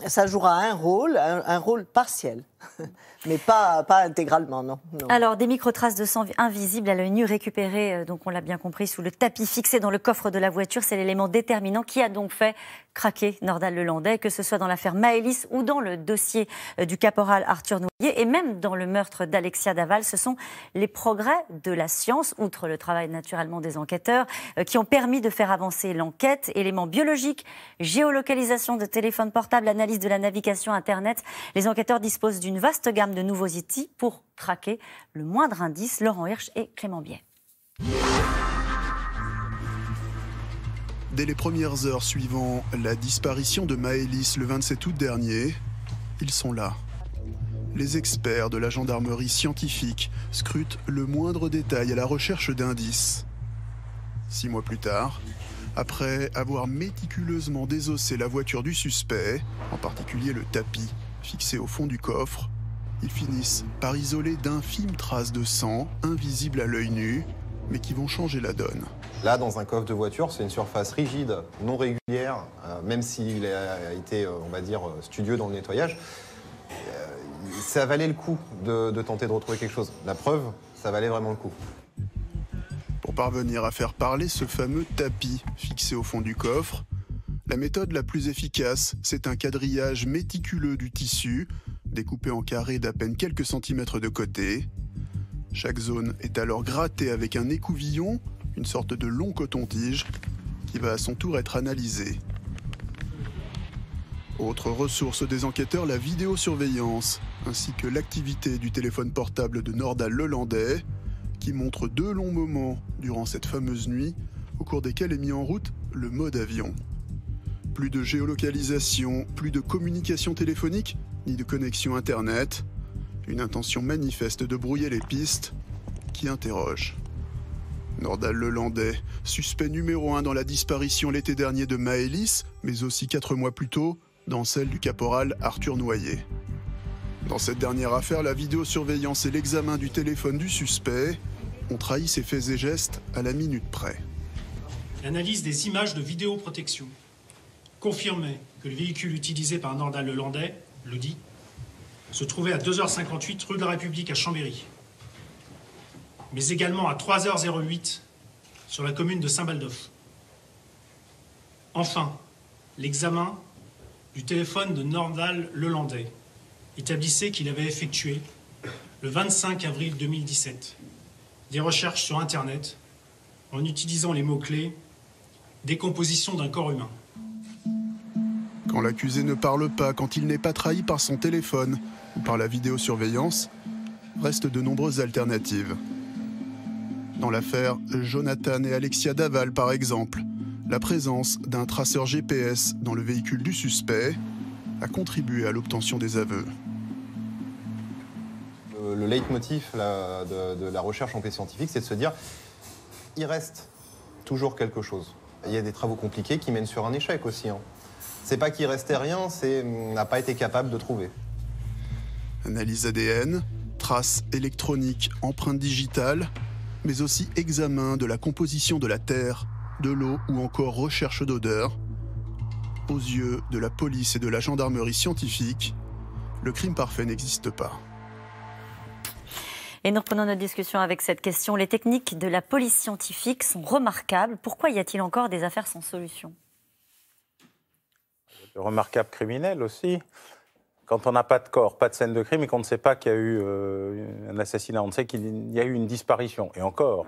ça jouera un rôle, un rôle partiel. *laughs* mais pas, pas intégralement, non, Alors, des micro-traces de sang invisibles à l'œil nu récupérées, euh, donc on l'a bien compris, sous le tapis fixé dans le coffre de la voiture, c'est l'élément déterminant qui a donc fait craquer Nordal Lelandais, que ce soit dans l'affaire Maëlys ou dans le dossier euh, du caporal Arthur Noyer, et même dans le meurtre d'Alexia Daval. Ce sont les progrès de la science, outre le travail naturellement des enquêteurs, euh, qui ont permis de faire avancer l'enquête. Éléments biologiques, géolocalisation de téléphones portables, analyse de la navigation Internet. Les enquêteurs disposent d'une une vaste gamme de nouveaux outils e pour traquer le moindre indice. Laurent Hirsch et Clément Biet. Dès les premières heures suivant la disparition de Maëlys le 27 août dernier, ils sont là. Les experts de la gendarmerie scientifique scrutent le moindre détail à la recherche d'indices. Six mois plus tard, après avoir méticuleusement désossé la voiture du suspect, en particulier le tapis Fixés au fond du coffre, ils finissent par isoler d'infimes traces de sang, invisibles à l'œil nu, mais qui vont changer la donne. Là, dans un coffre de voiture, c'est une surface rigide, non régulière, euh, même s'il a été, euh, on va dire, euh, studieux dans le nettoyage. ça valait le coup de tenter de retrouver quelque chose. La preuve, ça valait vraiment le coup. Pour parvenir à faire parler ce fameux tapis fixé au fond du coffre, la méthode la plus efficace, c'est un quadrillage méticuleux du tissu, découpé en carrés d'à peine quelques centimètres de côté. Chaque zone est alors grattée avec un écouvillon, une sorte de long coton-tige, qui va à son tour être analysé. Autre ressource des enquêteurs, la vidéosurveillance, ainsi que l'activité du téléphone portable de Norda Lelandais, qui montre deux longs moments durant cette fameuse nuit, au cours desquels est mis en route le mode avion. Plus de géolocalisation, plus de communication téléphonique, ni de connexion Internet. Une intention manifeste de brouiller les pistes qui interroge. Nordal Lelandais, suspect numéro un dans la disparition l'été dernier de Maëlys, mais aussi quatre mois plus tôt dans celle du caporal Arthur Noyer. Dans cette dernière affaire, la vidéosurveillance et l'examen du téléphone du suspect ont trahi ses faits et gestes à la minute près. Analyse des images de vidéoprotection confirmait que le véhicule utilisé par Nordal Lelandais, l'Audi, se trouvait à 2h58 rue de la République à Chambéry, mais également à 3h08 sur la commune de Saint-Baldoff. Enfin, l'examen du téléphone de Nordal Lelandais établissait qu'il avait effectué, le 25 avril 2017, des recherches sur Internet en utilisant les mots-clés décomposition d'un corps humain. Quand l'accusé ne parle pas, quand il n'est pas trahi par son téléphone ou par la vidéosurveillance, restent de nombreuses alternatives. Dans l'affaire Jonathan et Alexia Daval, par exemple, la présence d'un traceur GPS dans le véhicule du suspect a contribué à l'obtention des aveux. Le, leitmotiv de, la recherche en paix scientifique, c'est de se dire il reste toujours quelque chose. Il y a des travaux compliqués qui mènent sur un échec aussi. Hein. C'est pas qu'il restait rien, c'est on mm, n'a pas été capable de trouver. Analyse ADN, traces électroniques, empreintes digitales, mais aussi examen de la composition de la terre, de l'eau ou encore recherche d'odeur. Aux yeux de la police et de la gendarmerie scientifique, le crime parfait n'existe pas. Et nous reprenons notre discussion avec cette question. Les techniques de la police scientifique sont remarquables. Pourquoi y a-t-il encore des affaires sans solution remarquable criminel aussi. Quand on n'a pas de corps, pas de scène de crime et qu'on ne sait pas qu'il y a eu euh, un assassinat, on sait qu'il y a eu une disparition. Et encore,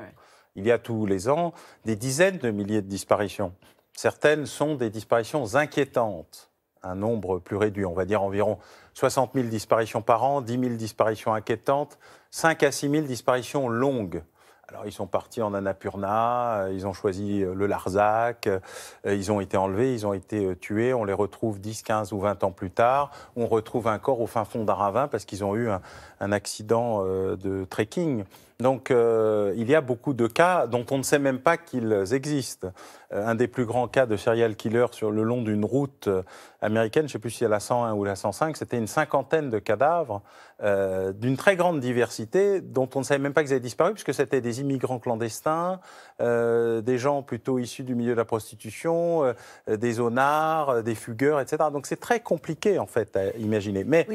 il y a tous les ans des dizaines de milliers de disparitions. Certaines sont des disparitions inquiétantes un nombre plus réduit, on va dire environ 60 000 disparitions par an, 10 000 disparitions inquiétantes, 5 à 6 000 disparitions longues. Alors ils sont partis en Annapurna, euh, ils ont choisi euh, le Larzac, euh, ils ont été enlevés, ils ont été tués, on les retrouve 10, 15 ou 20 ans plus tard, on retrouve un corps au fin fond d'un ravin parce qu'ils ont eu un, un accident de trekking. Donc euh, il y a beaucoup de cas dont on ne sait même pas qu'ils existent. Euh, un des plus grands cas de serial killer sur le long d'une route euh, américaine, je ne sais plus si a la 101 ou la 105, c'était une cinquantaine de cadavres d'une très grande diversité dont on ne savait même pas qu'ils avaient disparu puisque c'était des immigrants clandestins, des gens plutôt issus du milieu de la prostitution, des zonards, des fugueurs, etc. Donc c'est très compliqué en fait à imaginer. Mais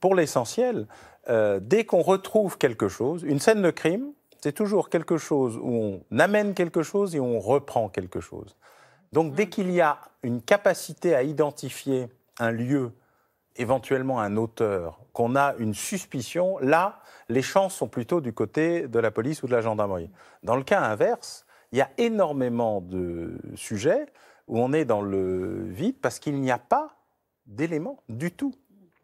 pour l'essentiel, euh, dès qu'on retrouve quelque chose, une scène de crime, c'est toujours quelque chose où on amène quelque chose et on reprend quelque chose. Donc dès mm. qu'il y a une capacité à identifier un lieu, éventuellement un auteur, qu'on a une suspicion, là, les chances sont plutôt du côté de la police ou de la gendarmerie. Dans le cas inverse, il y a énormément de sujets où on est dans le vide parce qu'il n'y a pas d'éléments du tout.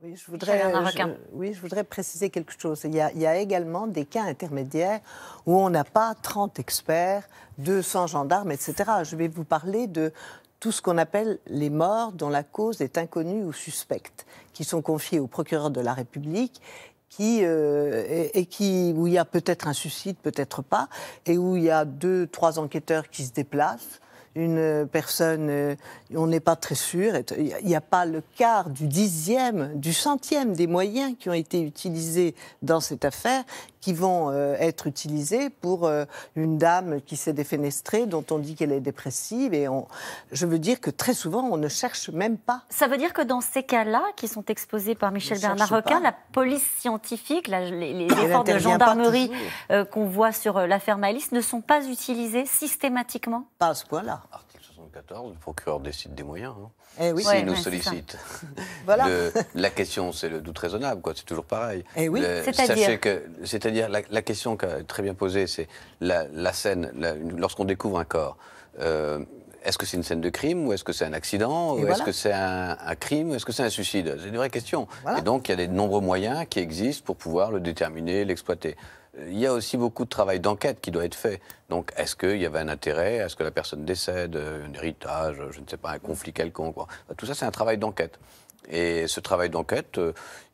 Oui je, voudrais, euh, oui, je voudrais préciser quelque chose. Il y, a, également des cas intermédiaires où on n'a pas 30 experts, 200 gendarmes, etc. Je vais vous parler de tout ce qu'on appelle les morts dont la cause est inconnue ou suspecte, qui sont confiés au procureur de la République euh, et, qui, où il y a peut-être un suicide, peut-être pas, et où il y a deux, trois enquêteurs qui se déplacent une personne, euh, on n'est pas très sûr, il n'y a pas le quart du dixième, du centième des moyens qui ont été utilisés dans cette affaire qui vont euh, être utilisés pour euh, une dame qui s'est défenestrée, dont on dit qu'elle est dépressive. Et je veux dire que très souvent, on ne cherche même pas. Ça veut dire que dans ces cas-là, qui sont exposés par Michel Bernard Roquin, la police scientifique, les, efforts de gendarmerie euh, qu'on voit sur l'affaire Malice ne sont pas utilisés systématiquement Pas à ce point-là. Ah, le procureur décide des moyens. Hein. Eh oui. S'il nous sollicite. *laughs* la question, c'est le doute raisonnable, quoi. C'est toujours pareil. et eh oui. C'est-à-dire que, c'est-à-dire la, question très bien posée, c'est la, scène, lorsqu'on découvre un corps. Euh, est-ce que c'est une scène de crime ou est-ce que c'est un accident ou est-ce que c'est un, crime ou est-ce que c'est un suicide C'est une vraie question. Et donc il y a de nombreux moyens qui existent pour pouvoir le déterminer, l'exploiter. Euh, il y a aussi beaucoup de travail d'enquête qui doit être fait. Donc, est-ce qu'il y avait un intérêt Est-ce que la personne décède euh, Un héritage euh, Je ne sais pas, un conflit quelconque Tout ça, c'est un travail d'enquête. Et ce travail d'enquête,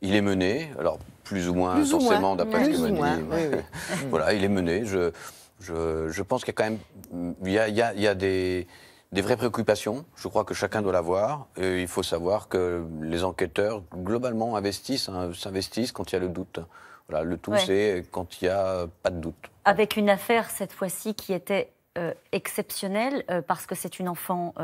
il est mené, alors plus ou moins forcément d'après ce que m'a dit. *laughs* voilà, il est mené. Je, je, je pense qu'il y a quand même il y a, il y a, des, des, vraies préoccupations. Je crois que chacun doit l'avoir. Et il faut savoir que les enquêteurs, globalement, investissent, hein, s'investissent quand il y a le doute. Voilà, le tout, c'est quand il n'y a euh, pas de doute. Avec une affaire, cette fois-ci, qui était euh, exceptionnelle, euh, parce que c'est une enfant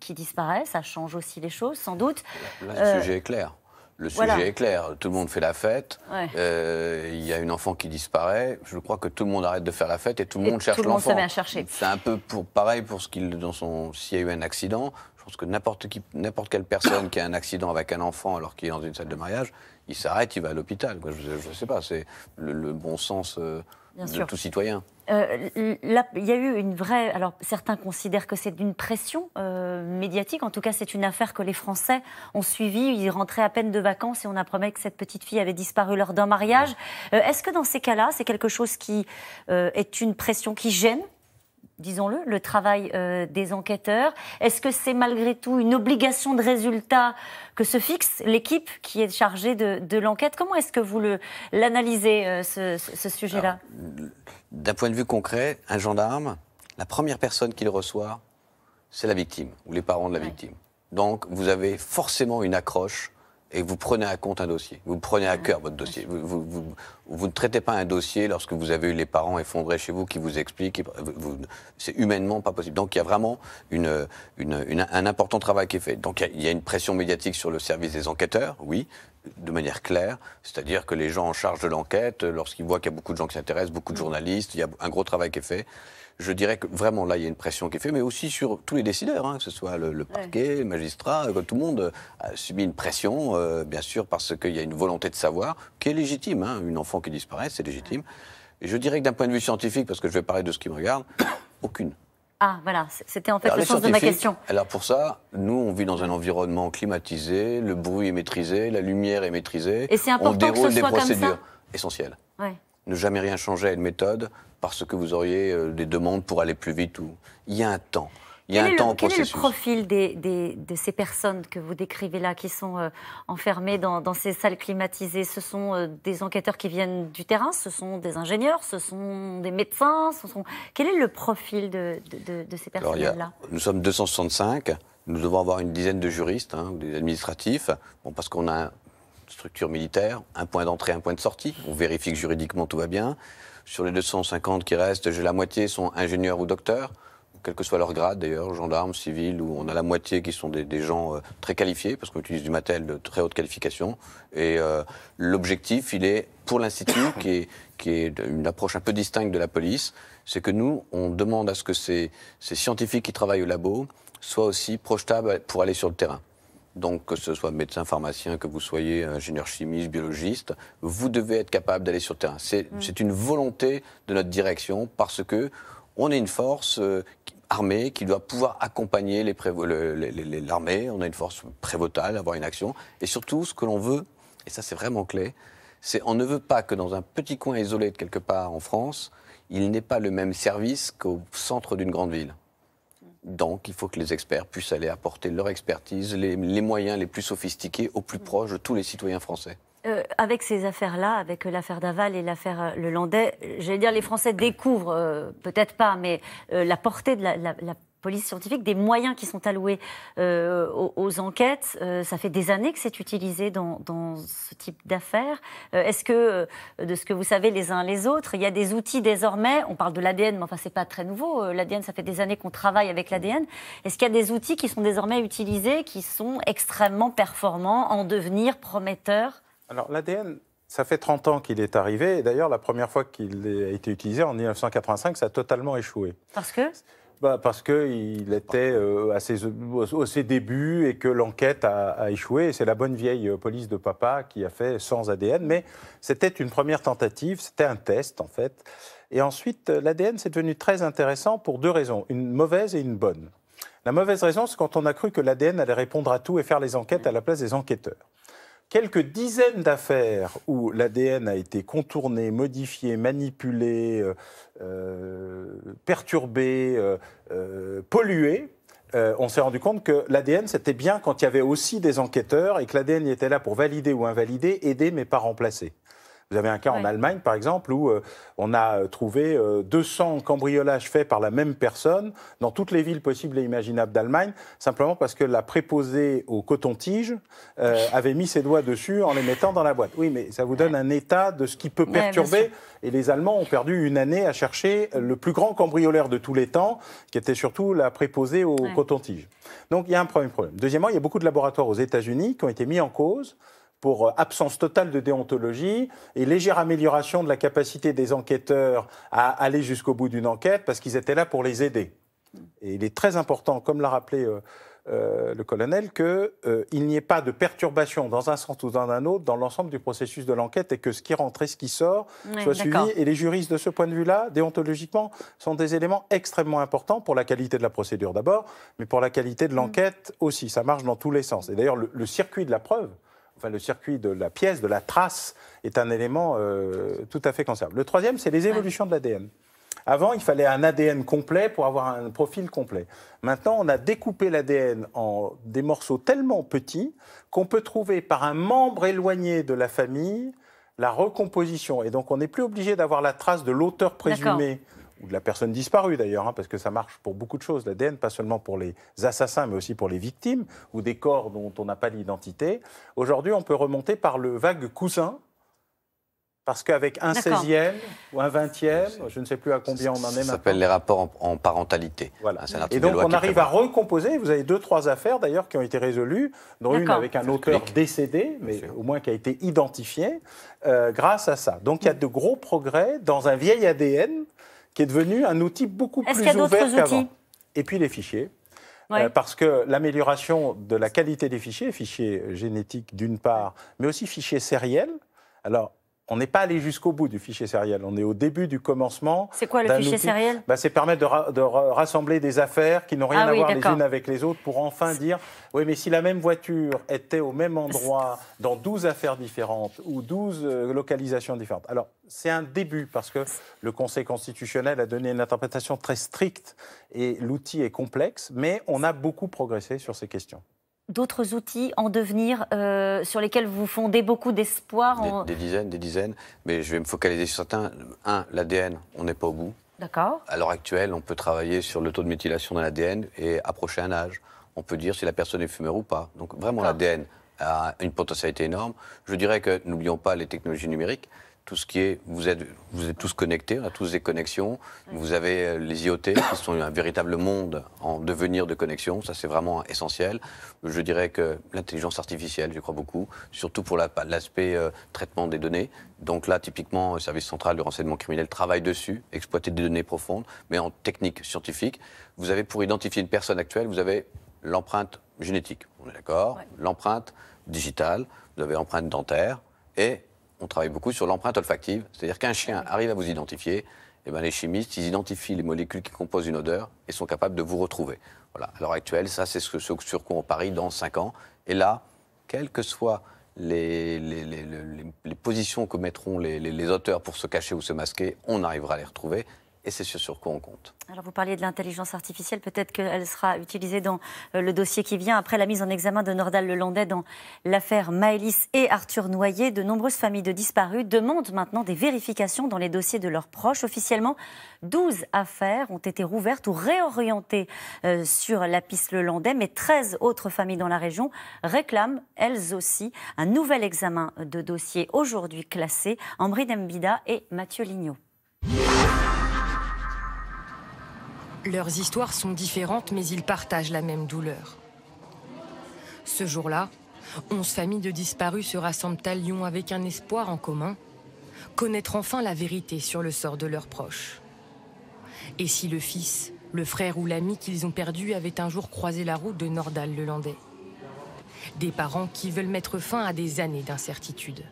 qui disparaît, ça change aussi les choses, sans doute. le sujet est clair. Le sujet est clair, tout le monde fait la fête, il y a une enfant qui disparaît, je crois que tout le monde arrête de faire la fête et tout le monde cherche l'enfant. Tout le monde se met à C'est un peu pareil pour ce qu'il dans son s'il y a eu un accident, je pense que n'importe n'importe quelle personne qui a un accident avec un enfant alors qu'il est dans une salle de mariage, il s'arrête, il va à l'hôpital. Je ne sais pas, c'est le, bon sens euh, de tout citoyen. Euh, il y a eu une vraie. Alors, certains considèrent que c'est d'une pression euh, médiatique. En tout cas, c'est une affaire que les Français ont suivie. Ils rentraient à peine de vacances et on apprenait que cette petite fille avait disparu lors d'un mariage. Est-ce que dans ces cas-là, c'est quelque chose qui est une pression qui gêne disons-le, le travail euh, des enquêteurs Est-ce que c'est malgré tout une obligation de résultat que se fixe l'équipe qui est chargée de, l'enquête Comment est-ce que vous l'analysez, euh, ce, sujet-là D'un point de vue concret, un gendarme, la première personne qu'il reçoit, c'est la victime ou les parents de la victime. Donc vous avez forcément une accroche et vous prenez à compte un dossier. Vous prenez à cœur votre dossier. Vous, ne traitez pas un dossier lorsque vous avez eu les parents effondrés chez vous qui vous expliquent. C'est humainement pas possible. Donc il y a vraiment un important travail qui est fait. Donc il y, a, une pression médiatique sur le service des enquêteurs, oui, de manière claire. C'est-à-dire que les gens en charge de l'enquête, lorsqu'ils voient qu'il y a beaucoup de gens qui s'intéressent, beaucoup de journalistes, il y a un gros travail qui est fait je dirais que vraiment là, il y a une pression qui est faite, mais aussi sur tous les décideurs, hein, que ce soit le, parquet, le magistrat, euh, tout le monde euh, a subi une pression, euh, bien sûr, parce qu'il y a une volonté de savoir qui est légitime. Hein. une enfant qui disparaît, c'est légitime. Et je dirais que d'un point de vue scientifique, parce que je vais parler de ce qui me regarde, *coughs* aucune. Ah, voilà, c'était en fait le sens de ma question. Alors pour ça, nous, on vit dans un environnement climatisé, le bruit est maîtrisé, la lumière est maîtrisée. Et c'est important on déroule que ce soit des procédures comme ça essentielles. Ouais ne jamais rien changer à une méthode parce que vous auriez euh, des demandes pour aller plus vite. Ou... Il y a un temps. Il y a quel un est temps le, Quel est le profil de ces personnes que vous décrivez là, qui sont euh, enfermées dans, ces salles climatisées Ce sont euh, des enquêteurs qui viennent du terrain, ce sont des ingénieurs, ce sont des médecins Quel est le profil de, ces personnes-là Nous sommes 265. Nous devons avoir une dizaine de juristes, hein, des administratifs, bon, parce qu'on a structure militaire, un point d'entrée, un point de sortie. On vérifie juridiquement tout va bien. Sur les 250 qui restent, la moitié sont ingénieurs ou docteurs, quel que soit leur grade d'ailleurs, gendarmes, civils, ou on a la moitié qui sont des, gens euh, très qualifiés, parce qu'on utilise du matériel de très haute qualification. Et euh, l'objectif, il est pour l'Institut, qui est, une approche un peu distincte de la police, c'est que nous, on demande à ce que ces, ces scientifiques qui travaillent au labo soient aussi projetables pour aller sur le terrain donc que ce soit médecin, pharmacien, que vous soyez ingénieur chimiste, biologiste, vous devez être capable d'aller sur le terrain. C'est mm. une volonté de notre direction parce que on est une force euh, armée qui doit pouvoir accompagner l'armée. On a une force prévotale, avoir une action. Et surtout, ce que l'on veut, et ça c'est vraiment clé, c'est on ne veut pas que dans un petit coin isolé de quelque part en France, il n'ait pas le même service qu'au centre d'une grande ville. Donc, il faut que les experts puissent aller apporter leur expertise, les, moyens les plus sophistiqués au plus proche de tous les citoyens français. Euh, avec ces affaires-là, avec euh, l'affaire Daval et l'affaire euh, Le Landais, j'allais dire, les Français découvrent, peut-être pas, mais la portée de la scientifique, des moyens qui sont alloués euh, aux, enquêtes. Euh, ça fait des années que c'est utilisé dans, ce type d'affaires. Euh, est-ce que, de ce que vous savez les uns les autres, il y a des outils désormais On parle de l'ADN, mais enfin, c'est pas très nouveau. L'ADN, ça fait des années qu'on travaille avec l'ADN. Est-ce qu'il y a des outils qui sont désormais utilisés, qui sont extrêmement performants, en devenir prometteurs Alors, l'ADN, ça fait 30 ans qu'il est arrivé. D'ailleurs, la première fois qu'il a été utilisé, en 1985, ça a totalement échoué. Parce que bah Parce qu'il était euh, au, ses débuts et que l'enquête a, échoué. C'est la bonne vieille euh, police de papa qui a fait sans ADN. Mais c'était une première tentative, c'était un test en fait. Et ensuite, euh, l'ADN, s'est devenu très intéressant pour deux raisons, une mauvaise et une bonne. La mauvaise raison, c'est quand on a cru que l'ADN allait répondre à tout et faire les enquêtes à la place des enquêteurs quelques dizaines d'affaires où l'ADN a été contourné, modifié, manipulé, euh, euh, perturbé, euh, pollué. on s'est rendu compte que l'ADN, c'était bien quand il y avait aussi des enquêteurs et que l'ADN était là pour valider ou invalider, aider mais pas remplacer. Vous avez un cas en Allemagne, par exemple, où euh, on a euh, trouvé 200 euh, cambriolages faits par la même personne dans toutes les villes possibles et imaginables d'Allemagne, simplement parce que la préposée au coton-tige avait mis ses doigts dessus en les mettant dans la boîte. Oui, mais ça vous donne un état de ce qui peut perturber. et les Allemands ont perdu une année à chercher le plus grand cambrioleur de tous les temps, qui était surtout la préposée au coton-tige. Donc il y a un premier problème. Deuxièmement, il y a beaucoup de laboratoires aux États-Unis qui ont été mis en cause pour euh, absence totale de déontologie et légère amélioration de la capacité des enquêteurs à aller jusqu'au bout d'une enquête parce qu'ils étaient là pour les aider. Et il est très important, comme l'a rappelé euh, euh, le colonel, qu'il n'y ait pas de perturbation dans un sens ou dans un autre dans l'ensemble du processus de l'enquête et que ce qui rentre et ce qui sort soit suivi. Et les juristes, de ce point de vue-là, déontologiquement, sont des éléments extrêmement importants pour la qualité de la procédure d'abord, mais pour la qualité de mm. l'enquête aussi. Ça marche dans tous les sens. Et d'ailleurs, le circuit de la preuve enfin le circuit de la pièce, de la trace, est un élément euh, tout à fait conservable. Le troisième, c'est les évolutions de l'ADN. Avant, il fallait un ADN complet pour avoir un profil complet. Maintenant, on a découpé l'ADN en des morceaux tellement petits qu'on peut trouver par un membre éloigné de la famille la recomposition. Et donc, on n'est plus obligé d'avoir la trace de l'auteur présumé ou de la personne disparue d'ailleurs, hein, parce que ça marche pour beaucoup de choses, l'ADN, pas seulement pour les assassins, mais aussi pour les victimes, ou des corps dont on n'a pas l'identité. Aujourd'hui, on peut remonter par le vague cousin, parce qu'avec un 16e ou un 20e, je ne sais plus à combien on en est maintenant. Ça s'appelle les rapports en, parentalité. Voilà. Ah, et donc on arrive à recomposer. Vous avez deux, trois affaires d'ailleurs qui ont été résolues, dont une avec un auteur décédé, mais au moins qui a été identifié, euh, grâce à ça. Donc il y a de gros progrès dans un vieil ADN qui est devenu un outil beaucoup plus ouvert qu'avant. Et puis les fichiers. Euh, parce que l'amélioration de la qualité des fichiers, fichiers génétiques d'une part, mais aussi fichiers sériels. Alors, on n'est pas allé jusqu'au bout du fichier sériel. On est au début du commencement. C'est quoi le fichier sériel bah, C'est permettre de, rassembler des affaires qui n'ont rien ah à voir les unes avec les autres pour enfin dire oui, mais si la même voiture était au même endroit dans 12 affaires différentes ou 12 euh, localisations différentes. Alors, c'est un début parce que le Conseil constitutionnel a donné une interprétation très stricte et l'outil est complexe, mais on a beaucoup progressé sur ces questions d'autres outils en devenir euh, sur lesquels vous fondez beaucoup d'espoir des, dizaines, des dizaines, mais je vais me focaliser sur certains. Un, l'ADN, on n'est pas au bout. D'accord. À l'heure actuelle, on peut travailler sur le taux de méthylation dans l'ADN et approcher un âge. On peut dire si la personne est fumeur ou pas. Donc vraiment, l'ADN a une potentialité énorme. Je dirais que n'oublions pas les technologies numériques tout ce qui est, vous êtes, vous êtes tous connectés, on a tous des connexions. Vous avez euh, les IoT qui sont un véritable monde en devenir de connexion, ça c'est vraiment essentiel. Je dirais que l'intelligence artificielle, je crois beaucoup, surtout pour l'aspect euh, traitement des données. Donc là, typiquement, le service central de renseignement criminel travaille dessus, exploiter des données profondes, mais en technique scientifique. Vous avez pour identifier une personne actuelle, vous avez l'empreinte génétique, on est d'accord, l'empreinte digitale, vous avez l'empreinte dentaire et on travaille beaucoup sur l'empreinte olfactive. C'est-à-dire qu'un chien arrive à vous identifier, et eh ben, les chimistes, ils identifient les molécules qui composent une odeur et sont capables de vous retrouver. Voilà, à l'heure actuelle, ça, c'est ce, sur quoi on parie dans 5 ans. Et là, quelles que soient les, les, les positions que mettront les auteurs pour se cacher ou se masquer, on arrivera à les retrouver et c'est ce sur quoi on compte. Alors vous parliez de l'intelligence artificielle, peut-être qu'elle sera utilisée dans euh, le dossier qui vient. Après la mise en examen de Nordal Lelandais dans l'affaire Maëlys et Arthur Noyer, de nombreuses familles de disparus demandent maintenant des vérifications dans les dossiers de leurs proches. Officiellement, 12 affaires ont été rouvertes ou réorientées euh, sur la piste Lelandais, mais 13 autres familles dans la région réclament, elles aussi, un nouvel examen de dossier aujourd'hui classé. Ambry Dembida et Mathieu Lignot. Leurs histoires sont différentes, mais ils partagent la même douleur. Ce jour-là, onze familles de disparus se rassemblent à Lyon avec un espoir en commun, connaître enfin la vérité sur le sort de leurs proches. Et si le fils, le frère ou l'ami qu'ils ont perdu avait un jour croisé la route de Nordal le Landais Des parents qui veulent mettre fin à des années d'incertitude.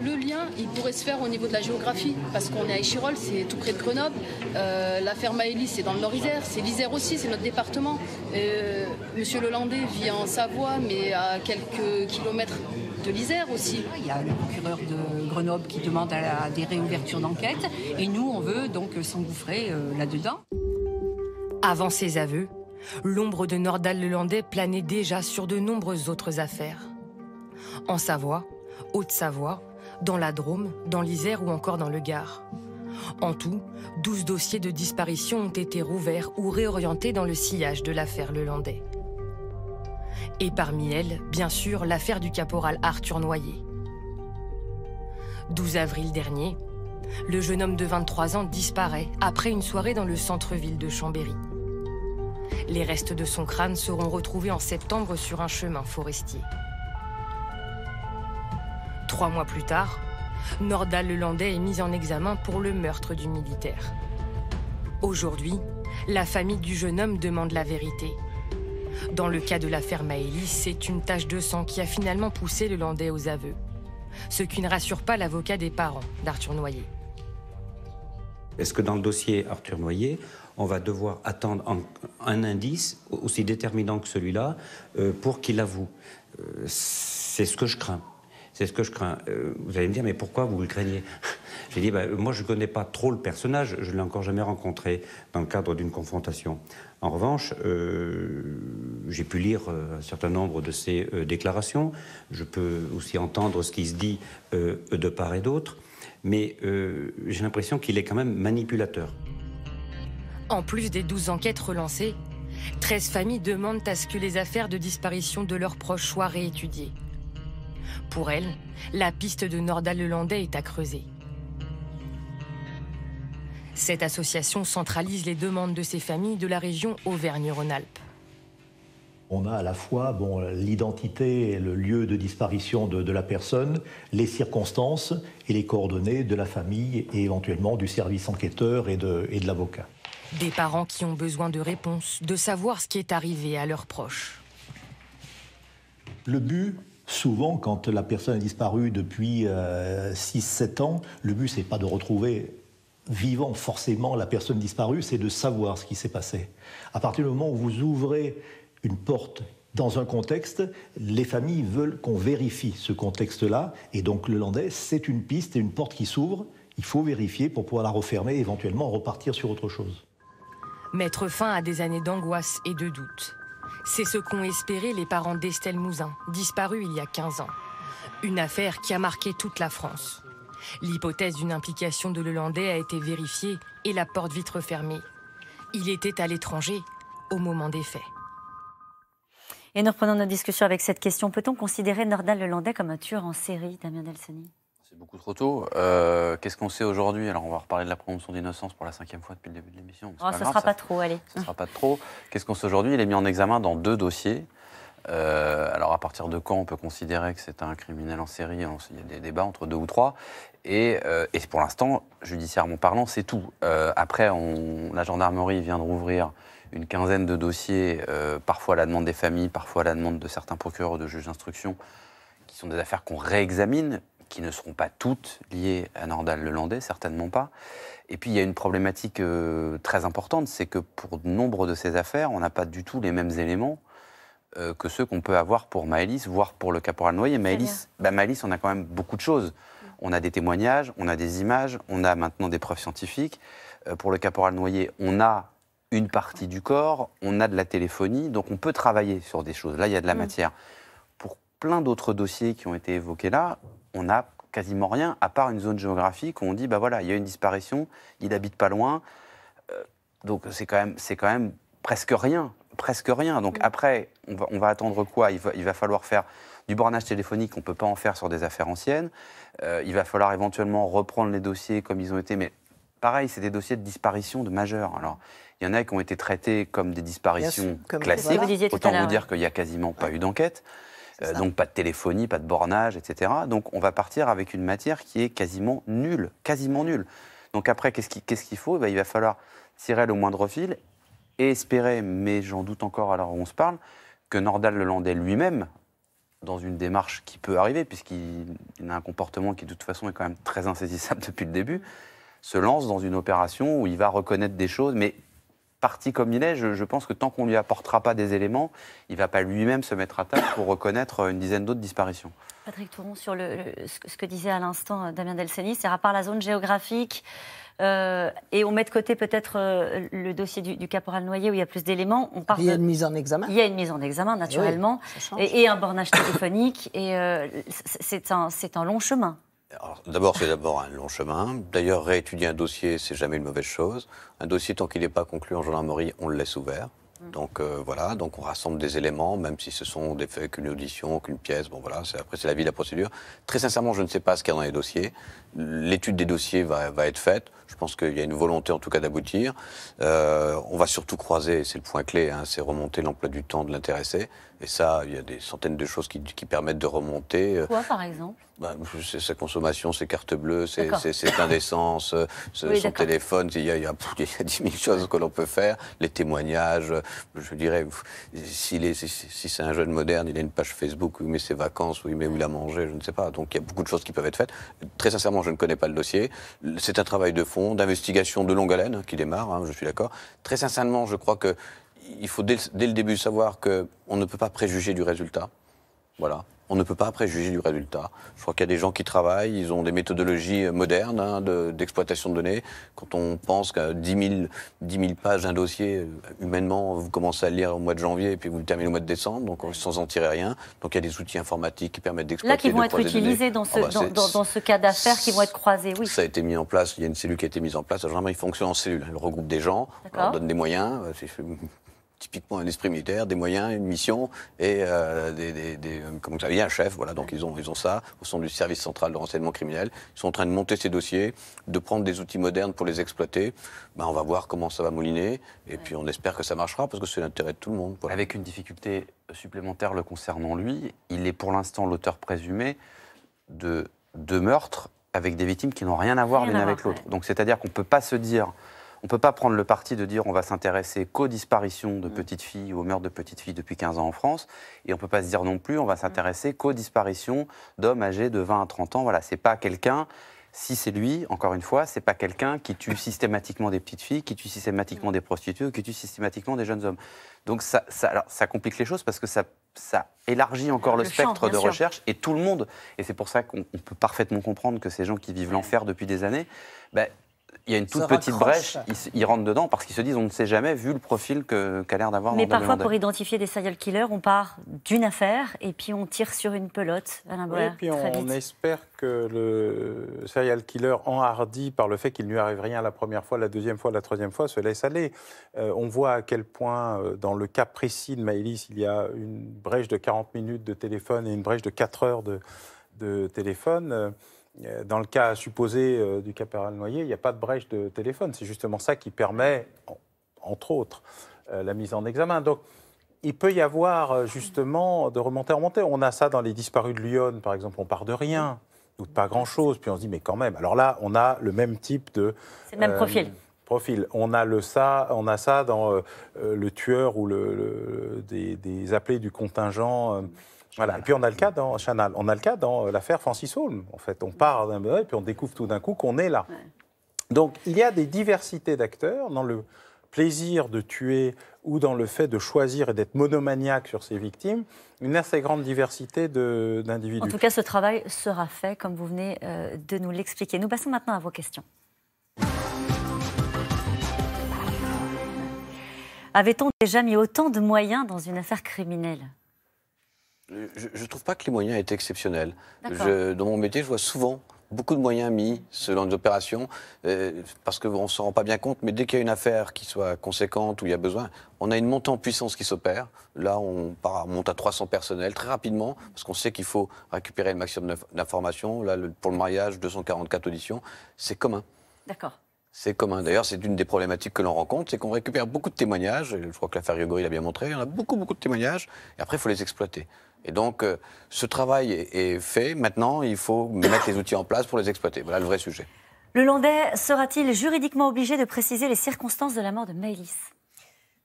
Le lien, il pourrait se faire au niveau de la géographie, parce qu'on est à Échirol, c'est tout près de Grenoble. Euh, la ferme c'est dans le Nord-Isère, c'est l'Isère aussi, c'est notre département. Euh, Monsieur Lelandais vit en Savoie, mais à quelques kilomètres de l'Isère aussi. Il y a le procureur de Grenoble qui demande à des réouvertures d'enquête, et nous, on veut donc s'engouffrer euh, là-dedans. Avant ses aveux, l'ombre de Nordal Lelandais planait déjà sur de nombreuses autres affaires. En Savoie, Haute-Savoie, dans la Drôme, dans l'Isère ou encore dans le Gard. En tout, 12 dossiers de disparition ont été rouverts ou réorientés dans le sillage de l'affaire Lelandais. Et parmi elles, bien sûr, l'affaire du caporal Arthur Noyer. 12 avril dernier, le jeune homme de 23 ans disparaît après une soirée dans le centre-ville de Chambéry. Les restes de son crâne seront retrouvés en septembre sur un chemin forestier. Trois mois plus tard, Nordal le Landais est mis en examen pour le meurtre du militaire. Aujourd'hui, la famille du jeune homme demande la vérité. Dans le cas de l'affaire Maëlys, c'est une tache de sang qui a finalement poussé le Landais aux aveux. Ce qui ne rassure pas l'avocat des parents d'Arthur Noyer. Est-ce que dans le dossier Arthur Noyer, on va devoir attendre un, indice aussi déterminant que celui-là euh, pour qu'il avoue euh, C'est ce que je crains. C'est ce que je crains. Euh, vous allez me dire, mais pourquoi vous le craignez *laughs* J'ai dit, bah, moi je ne connais pas trop le personnage, je ne l'ai encore jamais rencontré dans le cadre d'une confrontation. En revanche, euh, j'ai pu lire euh, un certain nombre de ses déclarations, je peux aussi entendre ce qui se dit de part et d'autre, mais j'ai l'impression qu'il est quand même manipulateur. En plus des 12 enquêtes relancées, 13 familles demandent à ce que les affaires de disparition de leurs proches soient réétudiées. Pour elle, la piste de Nordal Lelandais est à creuser. Cette association centralise les demandes de ces familles de la région Auvergne-Rhône-Alpes. On a à la fois bon, l'identité et le lieu de disparition de, la personne, les circonstances et les coordonnées de la famille et éventuellement du service enquêteur et et de l'avocat. Des parents qui ont besoin de réponses, de savoir ce qui est arrivé à leurs proches. Le but souvent, quand la personne a disparu depuis 6-7 euh, ans, le but, c'est pas de retrouver vivant forcément la personne disparue, c'est de savoir ce qui s'est passé. À partir du moment où vous ouvrez une porte dans un contexte, les familles veulent qu'on vérifie ce contexte-là, et donc le landais, c'est une piste et une porte qui s'ouvre, il faut vérifier pour pouvoir la refermer et éventuellement repartir sur autre chose. Mettre fin à des années d'angoisse et de doute. C'est ce qu'ont espéré les parents d'Estelle Mouzin, disparue il y a 15 ans. Une affaire qui a marqué toute la France. L'hypothèse d'une implication de Lelandais a été vérifiée et la porte vitre fermée. Il était à l'étranger au moment des faits. Et nous reprenons notre discussion avec cette question. Peut-on considérer Nordal Lelandais comme un tueur en série, Damien Delseny beaucoup trop tôt. Euh, qu'est-ce qu'on sait aujourd'hui Alors, on va reparler de la promotion d'innocence pour la cinquième fois depuis le début de l'émission. Oh, ça ne sera, pas trop, allez. Ça sera pas trop. Qu'est-ce qu'on sait aujourd'hui Il est mis en examen dans deux dossiers. Euh, alors, à partir de quand on peut considérer que c'est un criminel en série Il y a des débats entre deux ou trois. Et, euh, pour l'instant, judiciairement parlant, c'est tout. après, la gendarmerie vient de rouvrir une quinzaine de dossiers, parfois à la demande des familles, parfois à la demande de certains procureurs ou de juges d'instruction, qui sont des affaires qu'on réexamine qui ne seront pas toutes liées à Nordal Lelandais, certainement pas. Et puis il y a une problématique euh, très importante, c'est que pour nombre de ces affaires, on n'a pas du tout les mêmes éléments euh, que ceux qu'on peut avoir pour Maëlys, voire pour le caporal Noyer. Maëlys, bah, Maëlys, on a quand même beaucoup de choses. On a des témoignages, on a des images, on a maintenant des preuves scientifiques. Euh, pour le caporal Noyer, on a une partie du corps, on a de la téléphonie, donc on peut travailler sur des choses. Là, il y a de la mm. matière. Pour plein d'autres dossiers qui ont été évoqués là, on n'a quasiment rien, à part une zone géographique où on dit, bah voilà, il y a une disparition, il n'habite pas loin. Euh, donc c'est quand, même, quand même presque rien, presque rien. Donc mm. après, on va, attendre quoi il va, falloir faire du bornage téléphonique, on ne peut pas en faire sur des affaires anciennes. Euh, il va falloir éventuellement reprendre les dossiers comme ils ont été, mais pareil, c'est des dossiers de disparition de majeurs. Alors, il y en a qui ont été traités comme des disparitions classiques. Autant vous dire qu'il n'y a quasiment pas eu d'enquête. Euh, donc pas de téléphonie, pas de bornage, etc. Donc on va partir avec une matière qui est quasiment nulle, quasiment nulle. Donc après, qu'est-ce qu'il faut eh ben, Il va falloir tirer le moindre fil et espérer, mais j'en doute encore alors on se parle, que Nordal Lelandais lui-même, dans une démarche qui peut arriver, puisqu'il a un comportement qui de toute façon est quand même très insaisissable *laughs* depuis le début, se lance dans une opération où il va reconnaître des choses, mais parti comme il est, je, pense que tant qu'on ne lui apportera pas des éléments, il ne va pas lui-même se mettre à table pour reconnaître euh, une dizaine d'autres disparitions. Patrick Touron, sur le, ce que disait à l'instant euh, Damien Delceni, c'est à part la zone géographique, euh, et on met de côté peut-être le dossier du, caporal noyer où il y a plus d'éléments. On part il y a une mise en examen. Il y a une mise en examen, naturellement, et, un bornage téléphonique. Et c'est un, un long chemin. D'abord, c'est d'abord un long chemin. D'ailleurs, réétudier un dossier, c'est jamais une mauvaise chose. Un dossier, tant qu'il n'est pas conclu en gendarmerie, on le laisse ouvert. Mm. Donc euh, voilà, donc on rassemble des éléments, même si ce sont des faits qu'une audition, qu'une pièce. Bon voilà, après c'est la vie, de la procédure. Très sincèrement, je ne sais pas ce qu'il y a dans les dossiers. L'étude des dossiers va, être faite. Je pense qu'il y a une volonté en tout cas d'aboutir. Euh, on va surtout croiser, c'est le point clé, hein, c'est remonter l'emploi du temps de l'intéressé. Et ça, il y a des centaines de choses qui, qui permettent de remonter. Quoi, par exemple bah, c'est sa consommation, ses cartes bleues, ses, ses, indécences, euh, *laughs* son téléphone, il y, a, il y a 10 000 choses que l'on peut faire, les témoignages, euh, je dirais, si, si c'est un jeune moderne, il a une page Facebook où il met ses vacances, où il met où il a mangé, je ne sais pas. Donc il y a beaucoup de choses qui peuvent être faites. Très sincèrement, je ne connais pas le dossier. C'est un travail de fond d'investigation de longue haleine hein, qui démarre, hein, je suis d'accord. Très sincèrement, je crois que il faut dès, dès le début savoir qu'on ne peut pas préjuger du résultat. Voilà on ne peut pas préjuger du résultat. Je crois qu'il y a des gens qui travaillent, ils ont des méthodologies modernes hein, d'exploitation de, données. Quand on pense qu'à 10 000, pages d'un dossier, euh, humainement, vous commencez à lire au mois de janvier et puis vous le terminez au mois de décembre, donc euh, sans en tirer rien. Donc il y a des outils informatiques qui permettent d'exploiter. Là, qui vont être utilisés ah bah, dans ce, cas d'affaires, qui vont être croisés, oui. Ça a été mis en place, il y a une cellule qui a été mise en place. Généralement, il fonctionne en cellule. Elle regroupe des gens, on donne des moyens. Euh, typiquement un esprit militaire, des moyens, une mission et euh, des, des, un chef. Voilà, donc ils ont, ils ont ça au sein du service central de renseignement criminel. Ils sont en train de monter ces dossiers, de prendre des outils modernes pour les exploiter. Ben, on va voir comment ça va mouliner et puis on espère que ça marchera parce que c'est l'intérêt de tout le monde. Avec une difficulté supplémentaire le concernant lui, il est pour l'instant l'auteur présumé de deux meurtres avec des victimes qui n'ont rien à voir l'une avec l'autre. Donc c'est-à-dire qu'on ne peut pas se dire on ne peut pas prendre le parti de dire on va s'intéresser qu'aux disparitions de mm. petites filles ou aux meurtres de petites filles depuis 15 ans en France, et on ne peut pas se dire non plus on va mm. s'intéresser qu'aux disparitions d'hommes âgés de 20 à 30 ans. Voilà, c'est pas quelqu'un si c'est lui, encore une fois, c'est pas quelqu'un qui tue *laughs* systématiquement des petites filles, qui tue systématiquement mm. des prostituées, qui tue systématiquement des jeunes hommes. Donc ça, complique les choses parce que ça, ça élargit encore le, spectre de recherche et tout le monde. Et c'est pour ça qu'on peut parfaitement comprendre que ces gens qui vivent l'enfer depuis des années, ben, il y a une toute petite brèche, ils, rentrent dedans parce qu'ils se disent on ne sait jamais vu le profil qu'a a l'air d'avoir. Mais parfois pour identifier des serial killers, on part d'une affaire et puis on tire sur une pelote. Alain et puis on, espère que le serial killer enhardi par le fait qu'il ne lui arrive rien la première fois, la deuxième fois, la troisième fois, se laisse aller. Euh, on voit à quel point euh, dans le cas précis de Maëlys, il y a une brèche de 40 minutes de téléphone et une brèche de 4 heures de, de téléphone. Euh, euh, dans le cas supposé euh, du caporal noyé, il n'y a pas de brèche de téléphone. C'est justement ça qui permet, entre autres, euh, la mise en examen. Donc, il peut y avoir justement de remonter en montée. On a ça dans les disparus de Lyon, par exemple. On part de rien, ou de pas grand-chose, puis on se dit mais quand même. Alors là, on a le même type de. C'est le même profil. Profil. On a le ça, on a ça dans le tueur ou le, des, appelés du contingent. Voilà. Et puis on a le cas dans Chanal, on a le cas dans euh, l'affaire Francis Holm. En fait, on part d'un et puis on découvre tout d'un coup qu'on est là. Donc il y a des diversités d'acteurs dans le plaisir de tuer ou dans le fait de choisir et d'être monomaniaque sur ses victimes, une assez grande diversité d'individus. En tout cas, ce travail sera fait, comme vous venez euh, de nous l'expliquer. Nous passons maintenant à vos questions. Avait-on déjà mis autant de moyens dans une affaire criminelle je ne trouve pas que les moyens été exceptionnels. dans mon métier, je vois souvent beaucoup de moyens mis selon les opérations, euh, parce qu'on ne s'en rend pas bien compte, mais dès qu'il y a une affaire qui soit conséquente, où il y a besoin, on a une montée en puissance qui s'opère. Là, on, monte à 300 personnels très rapidement, parce qu'on sait qu'il faut récupérer le maximum d'informations. Là, pour le mariage, 244 auditions, c'est commun. D'accord. C'est commun. D'ailleurs, c'est une des problématiques que l'on rencontre, c'est qu'on récupère beaucoup de témoignages. Je crois que l'affaire Yogori l'a bien montré. Il y en a beaucoup, beaucoup de témoignages. Et après, il faut les exploiter. Et donc, euh, ce travail est, fait. Maintenant, il faut mettre les outils en place pour les exploiter. Voilà le vrai sujet. Le Landais sera-t-il juridiquement obligé de préciser les circonstances de la mort de Maëlys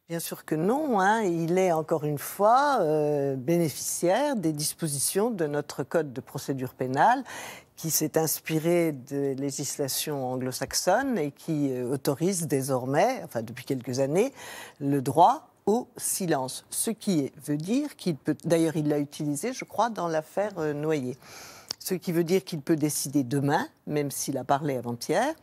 Bien sûr que non. Hein. Il est encore une fois euh, bénéficiaire des dispositions de notre code de procédure pénale qui s'est inspiré de l'égislation anglo saxonne et qui euh, autorise désormais, enfin depuis quelques années, le droit au silence, ce qui veut dire qu'il peut, d'ailleurs il l'a utilisé je crois dans l'affaire euh, Noyer, ce qui veut dire qu'il peut décider demain, même s'il a parlé avant-hier,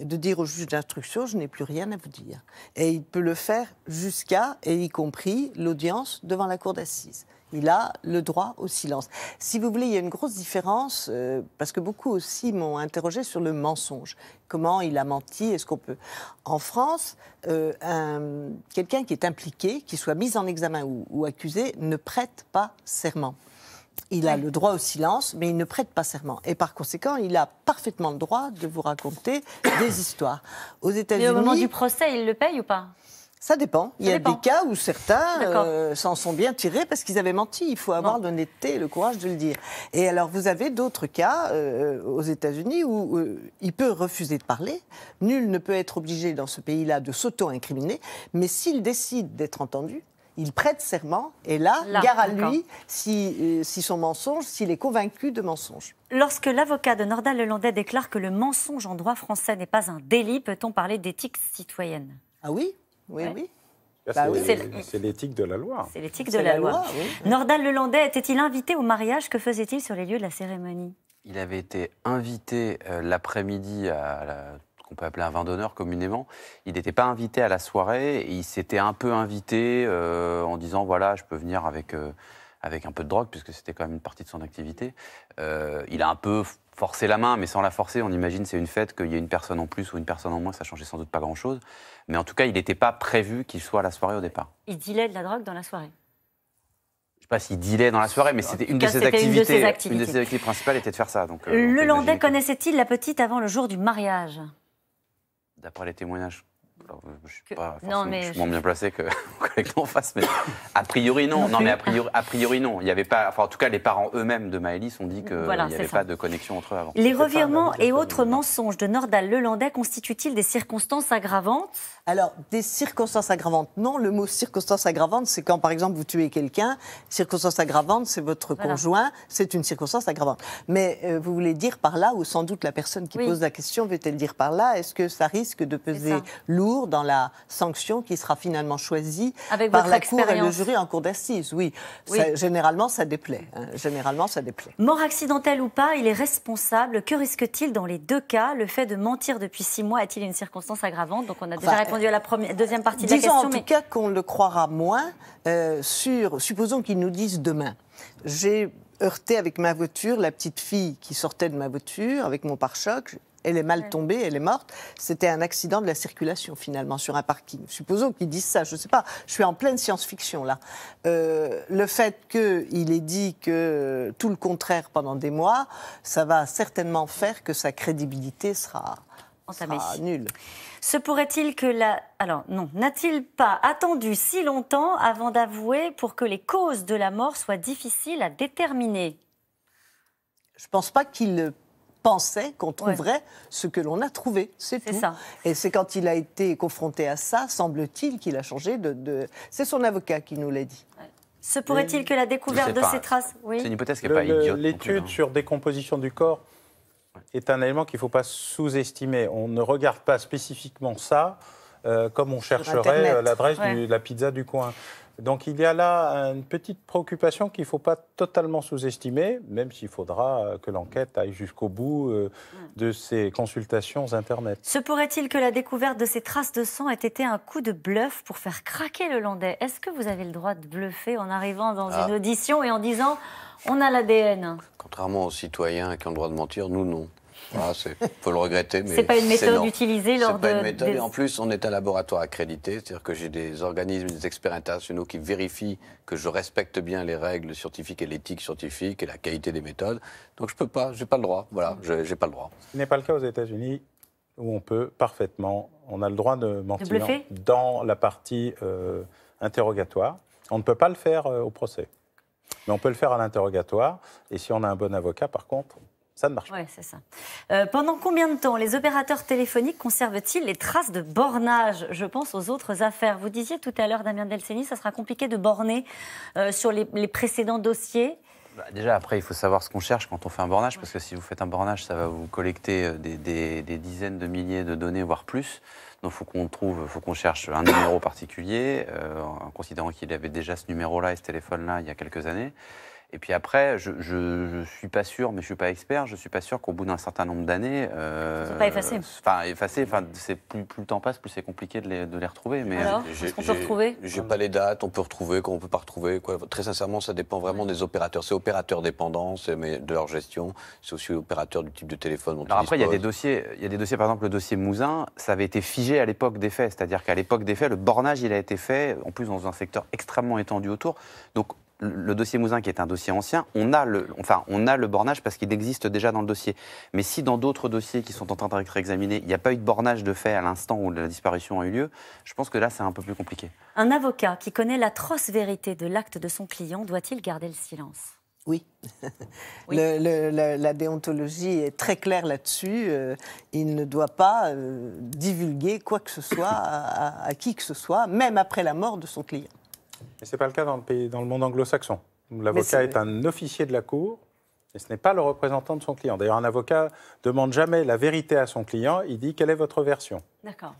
de dire au juge d'instruction, je n'ai plus rien à vous dire. Et il peut le faire jusqu'à, et y compris, l'audience devant la cour d'assises il a le droit au silence. Si vous voulez, il y a une grosse différence, euh, parce que beaucoup aussi m'ont interrogé sur le mensonge. Comment il a menti Est-ce qu'on peut. En France, euh, quelqu'un qui est impliqué, qui soit mis en examen ou, accusé, ne prête pas serment. Il a le droit au silence, mais il ne prête pas serment. Et par conséquent, il a parfaitement le droit de vous raconter des histoires. Aux au moment du procès, il le paye ou pas ça dépend. Il y a des cas où certains euh, s'en sont bien tirés parce qu'ils avaient menti. Il faut avoir l'honnêteté et le courage de le dire. Et alors, vous avez d'autres cas euh, aux États-Unis où euh, il peut refuser de parler. Nul ne peut être obligé dans ce pays-là de s'auto-incriminer. Mais s'il décide d'être entendu, il prête serment et là, gare à lui si, si son mensonge, s'il est convaincu de mensonge. Lorsque l'avocat de Nordal Lelandais déclare que le mensonge en droit français n'est pas un délit, peut-on parler d'éthique citoyenne Ah oui oui, oui. Ah, bah c'est l'éthique de la loi. C'est l'éthique de la, loi. Nordal Lelandais était-il invité au mariage Que faisait-il sur les lieux de la cérémonie Il avait été invité euh, l'après-midi à ce qu'on peut appeler un vin d'honneur communément. Il n'était pas invité à la soirée. il s'était un peu invité euh, en disant voilà, je peux venir avec. Euh, avec un peu de drogue, puisque c'était quand même une partie de son activité. Euh, il a un peu forcé la main, mais sans la forcer, on imagine c'est une fête, qu'il y ait une personne en plus ou une personne en moins, ça changeait sans doute pas grand-chose. Mais en tout cas, il n'était pas prévu qu'il soit à la soirée au départ. Il dilait de la drogue dans la soirée je sais pas s'il dilait dans la soirée, mais c'était une, de ses activités. Une de ses activités principales était de faire ça. Donc, euh, le Landais connaissait-il la petite avant le jour du mariage D'après les témoignages euh, je ne suis, pas bien placé que le *laughs* fasse, mais a priori non. Non, mais a priori, non. Il y avait pas. Enfin, en tout cas, les parents eux-mêmes de Maëlys ont dit qu'il n'y avait pas de connexion entre eux avant. Les revirements et autres mensonges de Nordal Lelandais constituent-ils des circonstances aggravantes Alors, des circonstances aggravantes, non. Le mot circonstance aggravante, c'est quand, par exemple, vous tuez quelqu'un. Circonstances aggravante, c'est votre conjoint. C'est une circonstance aggravante. Mais euh, vous voulez dire par là, ou sans doute la personne qui pose la question veut-elle dire par là, est-ce que ça risque de peser lourd dans la sanction qui sera finalement choisie par la Cour et le jury en cour d'assises. Oui, généralement, ça déplaît. Hein. Généralement, ça déplaît. Mort accidentelle ou pas, il est responsable. Que risque-t-il dans les deux cas Le fait de mentir depuis six mois est-il une circonstance aggravante Donc, on a déjà répondu à la première, deuxième partie de la question. Disons en tout cas qu'on le croira moins euh, sur... Supposons qu'ils nous disent demain. J'ai heurté avec ma voiture la petite fille qui sortait de ma voiture avec mon pare-choc elle est mal tombée, elle est morte. C'était un accident de la circulation finalement sur un parking. Supposons qu'ils disent ça, je ne sais pas. Je suis en pleine science-fiction là. Euh, le fait qu'il ait dit que tout le contraire pendant des mois, ça va certainement faire que sa crédibilité sera, nulle. Se pourrait-il que la... Alors non, n'a-t-il pas attendu si longtemps avant d'avouer pour que les causes de la mort soient difficiles à déterminer je ne pense pas qu'il pensait qu'on trouverait ce que l'on a trouvé, c'est tout. Ça. Et c'est quand il a été confronté à ça, semble-t-il, qu'il a changé de... C'est son avocat qui nous l'a dit. Se pourrait-il que la découverte de ces traces... Oui. C'est une hypothèse qui n'est pas idiote. L'étude hein. sur décomposition du corps est un élément qu'il ne faut pas sous-estimer. On ne regarde pas spécifiquement ça euh, comme on chercherait euh, l'adresse de la pizza du coin. Donc il y a là une petite préoccupation qu'il ne faut pas totalement sous-estimer, même s'il faudra euh, que l'enquête aille jusqu'au bout euh, de ces consultations Internet. Se pourrait-il que la découverte de ces traces de sang ait été un coup de bluff pour faire craquer le Landais Est-ce que vous avez le droit de bluffer en arrivant dans une ah. audition et en disant on a l'ADN Contrairement aux citoyens qui ont le droit de mentir, nous non. Ah, le regretter, c'est pas une méthode utilisée lors de. C'est pas une méthode. Et en plus, on est un laboratoire accrédité, c'est-à-dire que j'ai des organismes, des experts internationaux qui vérifient que je respecte bien les règles scientifiques et l'éthique scientifique et la qualité des méthodes. Donc je peux pas, j'ai pas le droit. Voilà, j'ai pas le droit. Ce n'est pas le cas aux États-Unis où on peut parfaitement, on a le droit de mentir dans la partie euh, interrogatoire. On ne peut pas le faire euh, au procès. Mais on peut le faire à l'interrogatoire. Et si on a un bon avocat, par contre, ça ne marche pas. Ouais, c'est ça. Euh, pendant combien de temps les opérateurs téléphoniques conservent-ils les traces de bornage Je pense aux autres affaires. Vous disiez tout à l'heure, Damien Delceni, ça sera compliqué de borner euh, sur les, précédents dossiers. Bah, déjà, après, il faut savoir ce qu'on cherche quand on fait un bornage, parce que si vous faites un bornage, ça va vous collecter euh, des, dizaines de milliers de données, voire plus. Donc, il faut qu'on trouve, faut qu'on cherche un numéro particulier, en considérant qu'il avait déjà ce numéro-là et ce téléphone-là il y a quelques années. Et puis après, je, ne suis pas sûr, mais je suis pas expert, je suis pas sûr qu'au bout d'un certain nombre d'années. Euh, pas effacé. Enfin, effacé. c'est plus, le temps passe, plus c'est compliqué de les, de les retrouver. Mais Alors, ce qu'on peut retrouver J'ai pas les dates, on peut retrouver, qu'on peut pas retrouver. Quoi. Très sincèrement, ça dépend vraiment des opérateurs. C'est opérateur dépendant, c'est de leur gestion, c'est aussi opérateur du type de téléphone. Alors après, il y a des dossiers, il y a des dossiers, par exemple, le dossier Mouzin, ça avait été figé à l'époque des faits, c'est-à-dire qu'à l'époque des faits, le bornage, il a été fait, en plus dans un secteur extrêmement étendu autour. Donc le dossier Mouzin, qui est un dossier ancien, on a le, enfin, on a le bornage parce qu'il existe déjà dans le dossier. Mais si dans d'autres dossiers qui sont en train d'être examinés, il n'y a pas eu de bornage de fait à l'instant où la disparition a eu lieu, je pense que là, c'est un peu plus compliqué. Un avocat qui connaît l'atroce vérité de l'acte de son client doit-il garder le silence oui. *laughs* la, déontologie est très claire là-dessus. Euh, il ne doit pas euh, divulguer quoi que ce soit à qui que ce soit, même après la mort de son client. Mais ce n'est pas le cas dans le, monde anglo-saxon. L'avocat est... un officier de la Cour et ce n'est pas le représentant de son client. D'ailleurs, un avocat ne demande jamais la vérité à son client, il dit quelle est votre version. D'accord.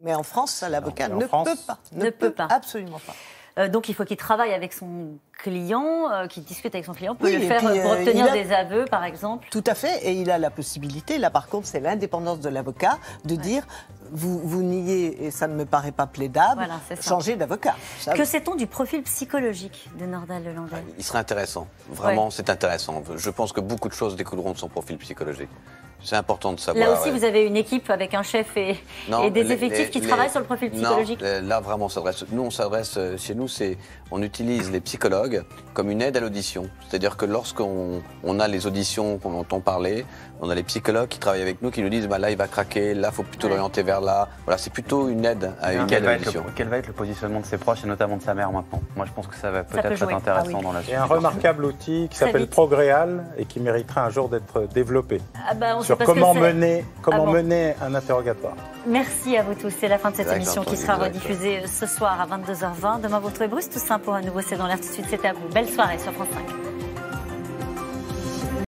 Mais en France, l'avocat ne peut pas. Ne, peut, pas. Absolument pas. Euh, donc il faut qu'il travaille avec son client, euh, qu'il discute avec son client, peut le faire pour euh, obtenir des aveux, par exemple. Tout à fait, et il a la possibilité, là par contre c'est l'indépendance de l'avocat, de dire vous, vous niez, et ça ne me paraît pas plaidable, changez changer d'avocat. Que sait-on du profil psychologique de Nordal Lelandais ah, Il serait intéressant, vraiment c'est intéressant. Je pense que beaucoup de choses découleront de son profil psychologique. C'est important de savoir. Là aussi, vous avez une équipe avec un chef et, des effectifs qui travaillent sur le profil psychologique. Non, là vraiment, s'adresse. Nous, on s'adresse euh, chez nous, c'est on utilise les psychologues comme une aide à l'audition. C'est-à-dire que lorsqu'on on a les auditions qu'on entend parler, on a les psychologues qui travaillent avec nous qui nous disent bah, là il va craquer, là faut plutôt l'orienter vers là. Voilà, c'est plutôt une aide à une aide à l'audition. quel va être le positionnement de ses proches et notamment de sa mère maintenant Moi, je pense que ça va peut-être être, intéressant ah dans la suite. Il y a un remarquable outil qui s'appelle Progréal et qui mériterait un jour d'être développé. Ah bah, comment, mener, comment mener un interrogatoire. Merci à vous tous. C'est la fin de cette émission qui sera rediffusée euh, ce soir à 22h20. Demain, vous retrouvez Bruce Toussaint pour un nouveau C'est dans l'air tout de suite. C'était à vous. Belle soirée sur France 5.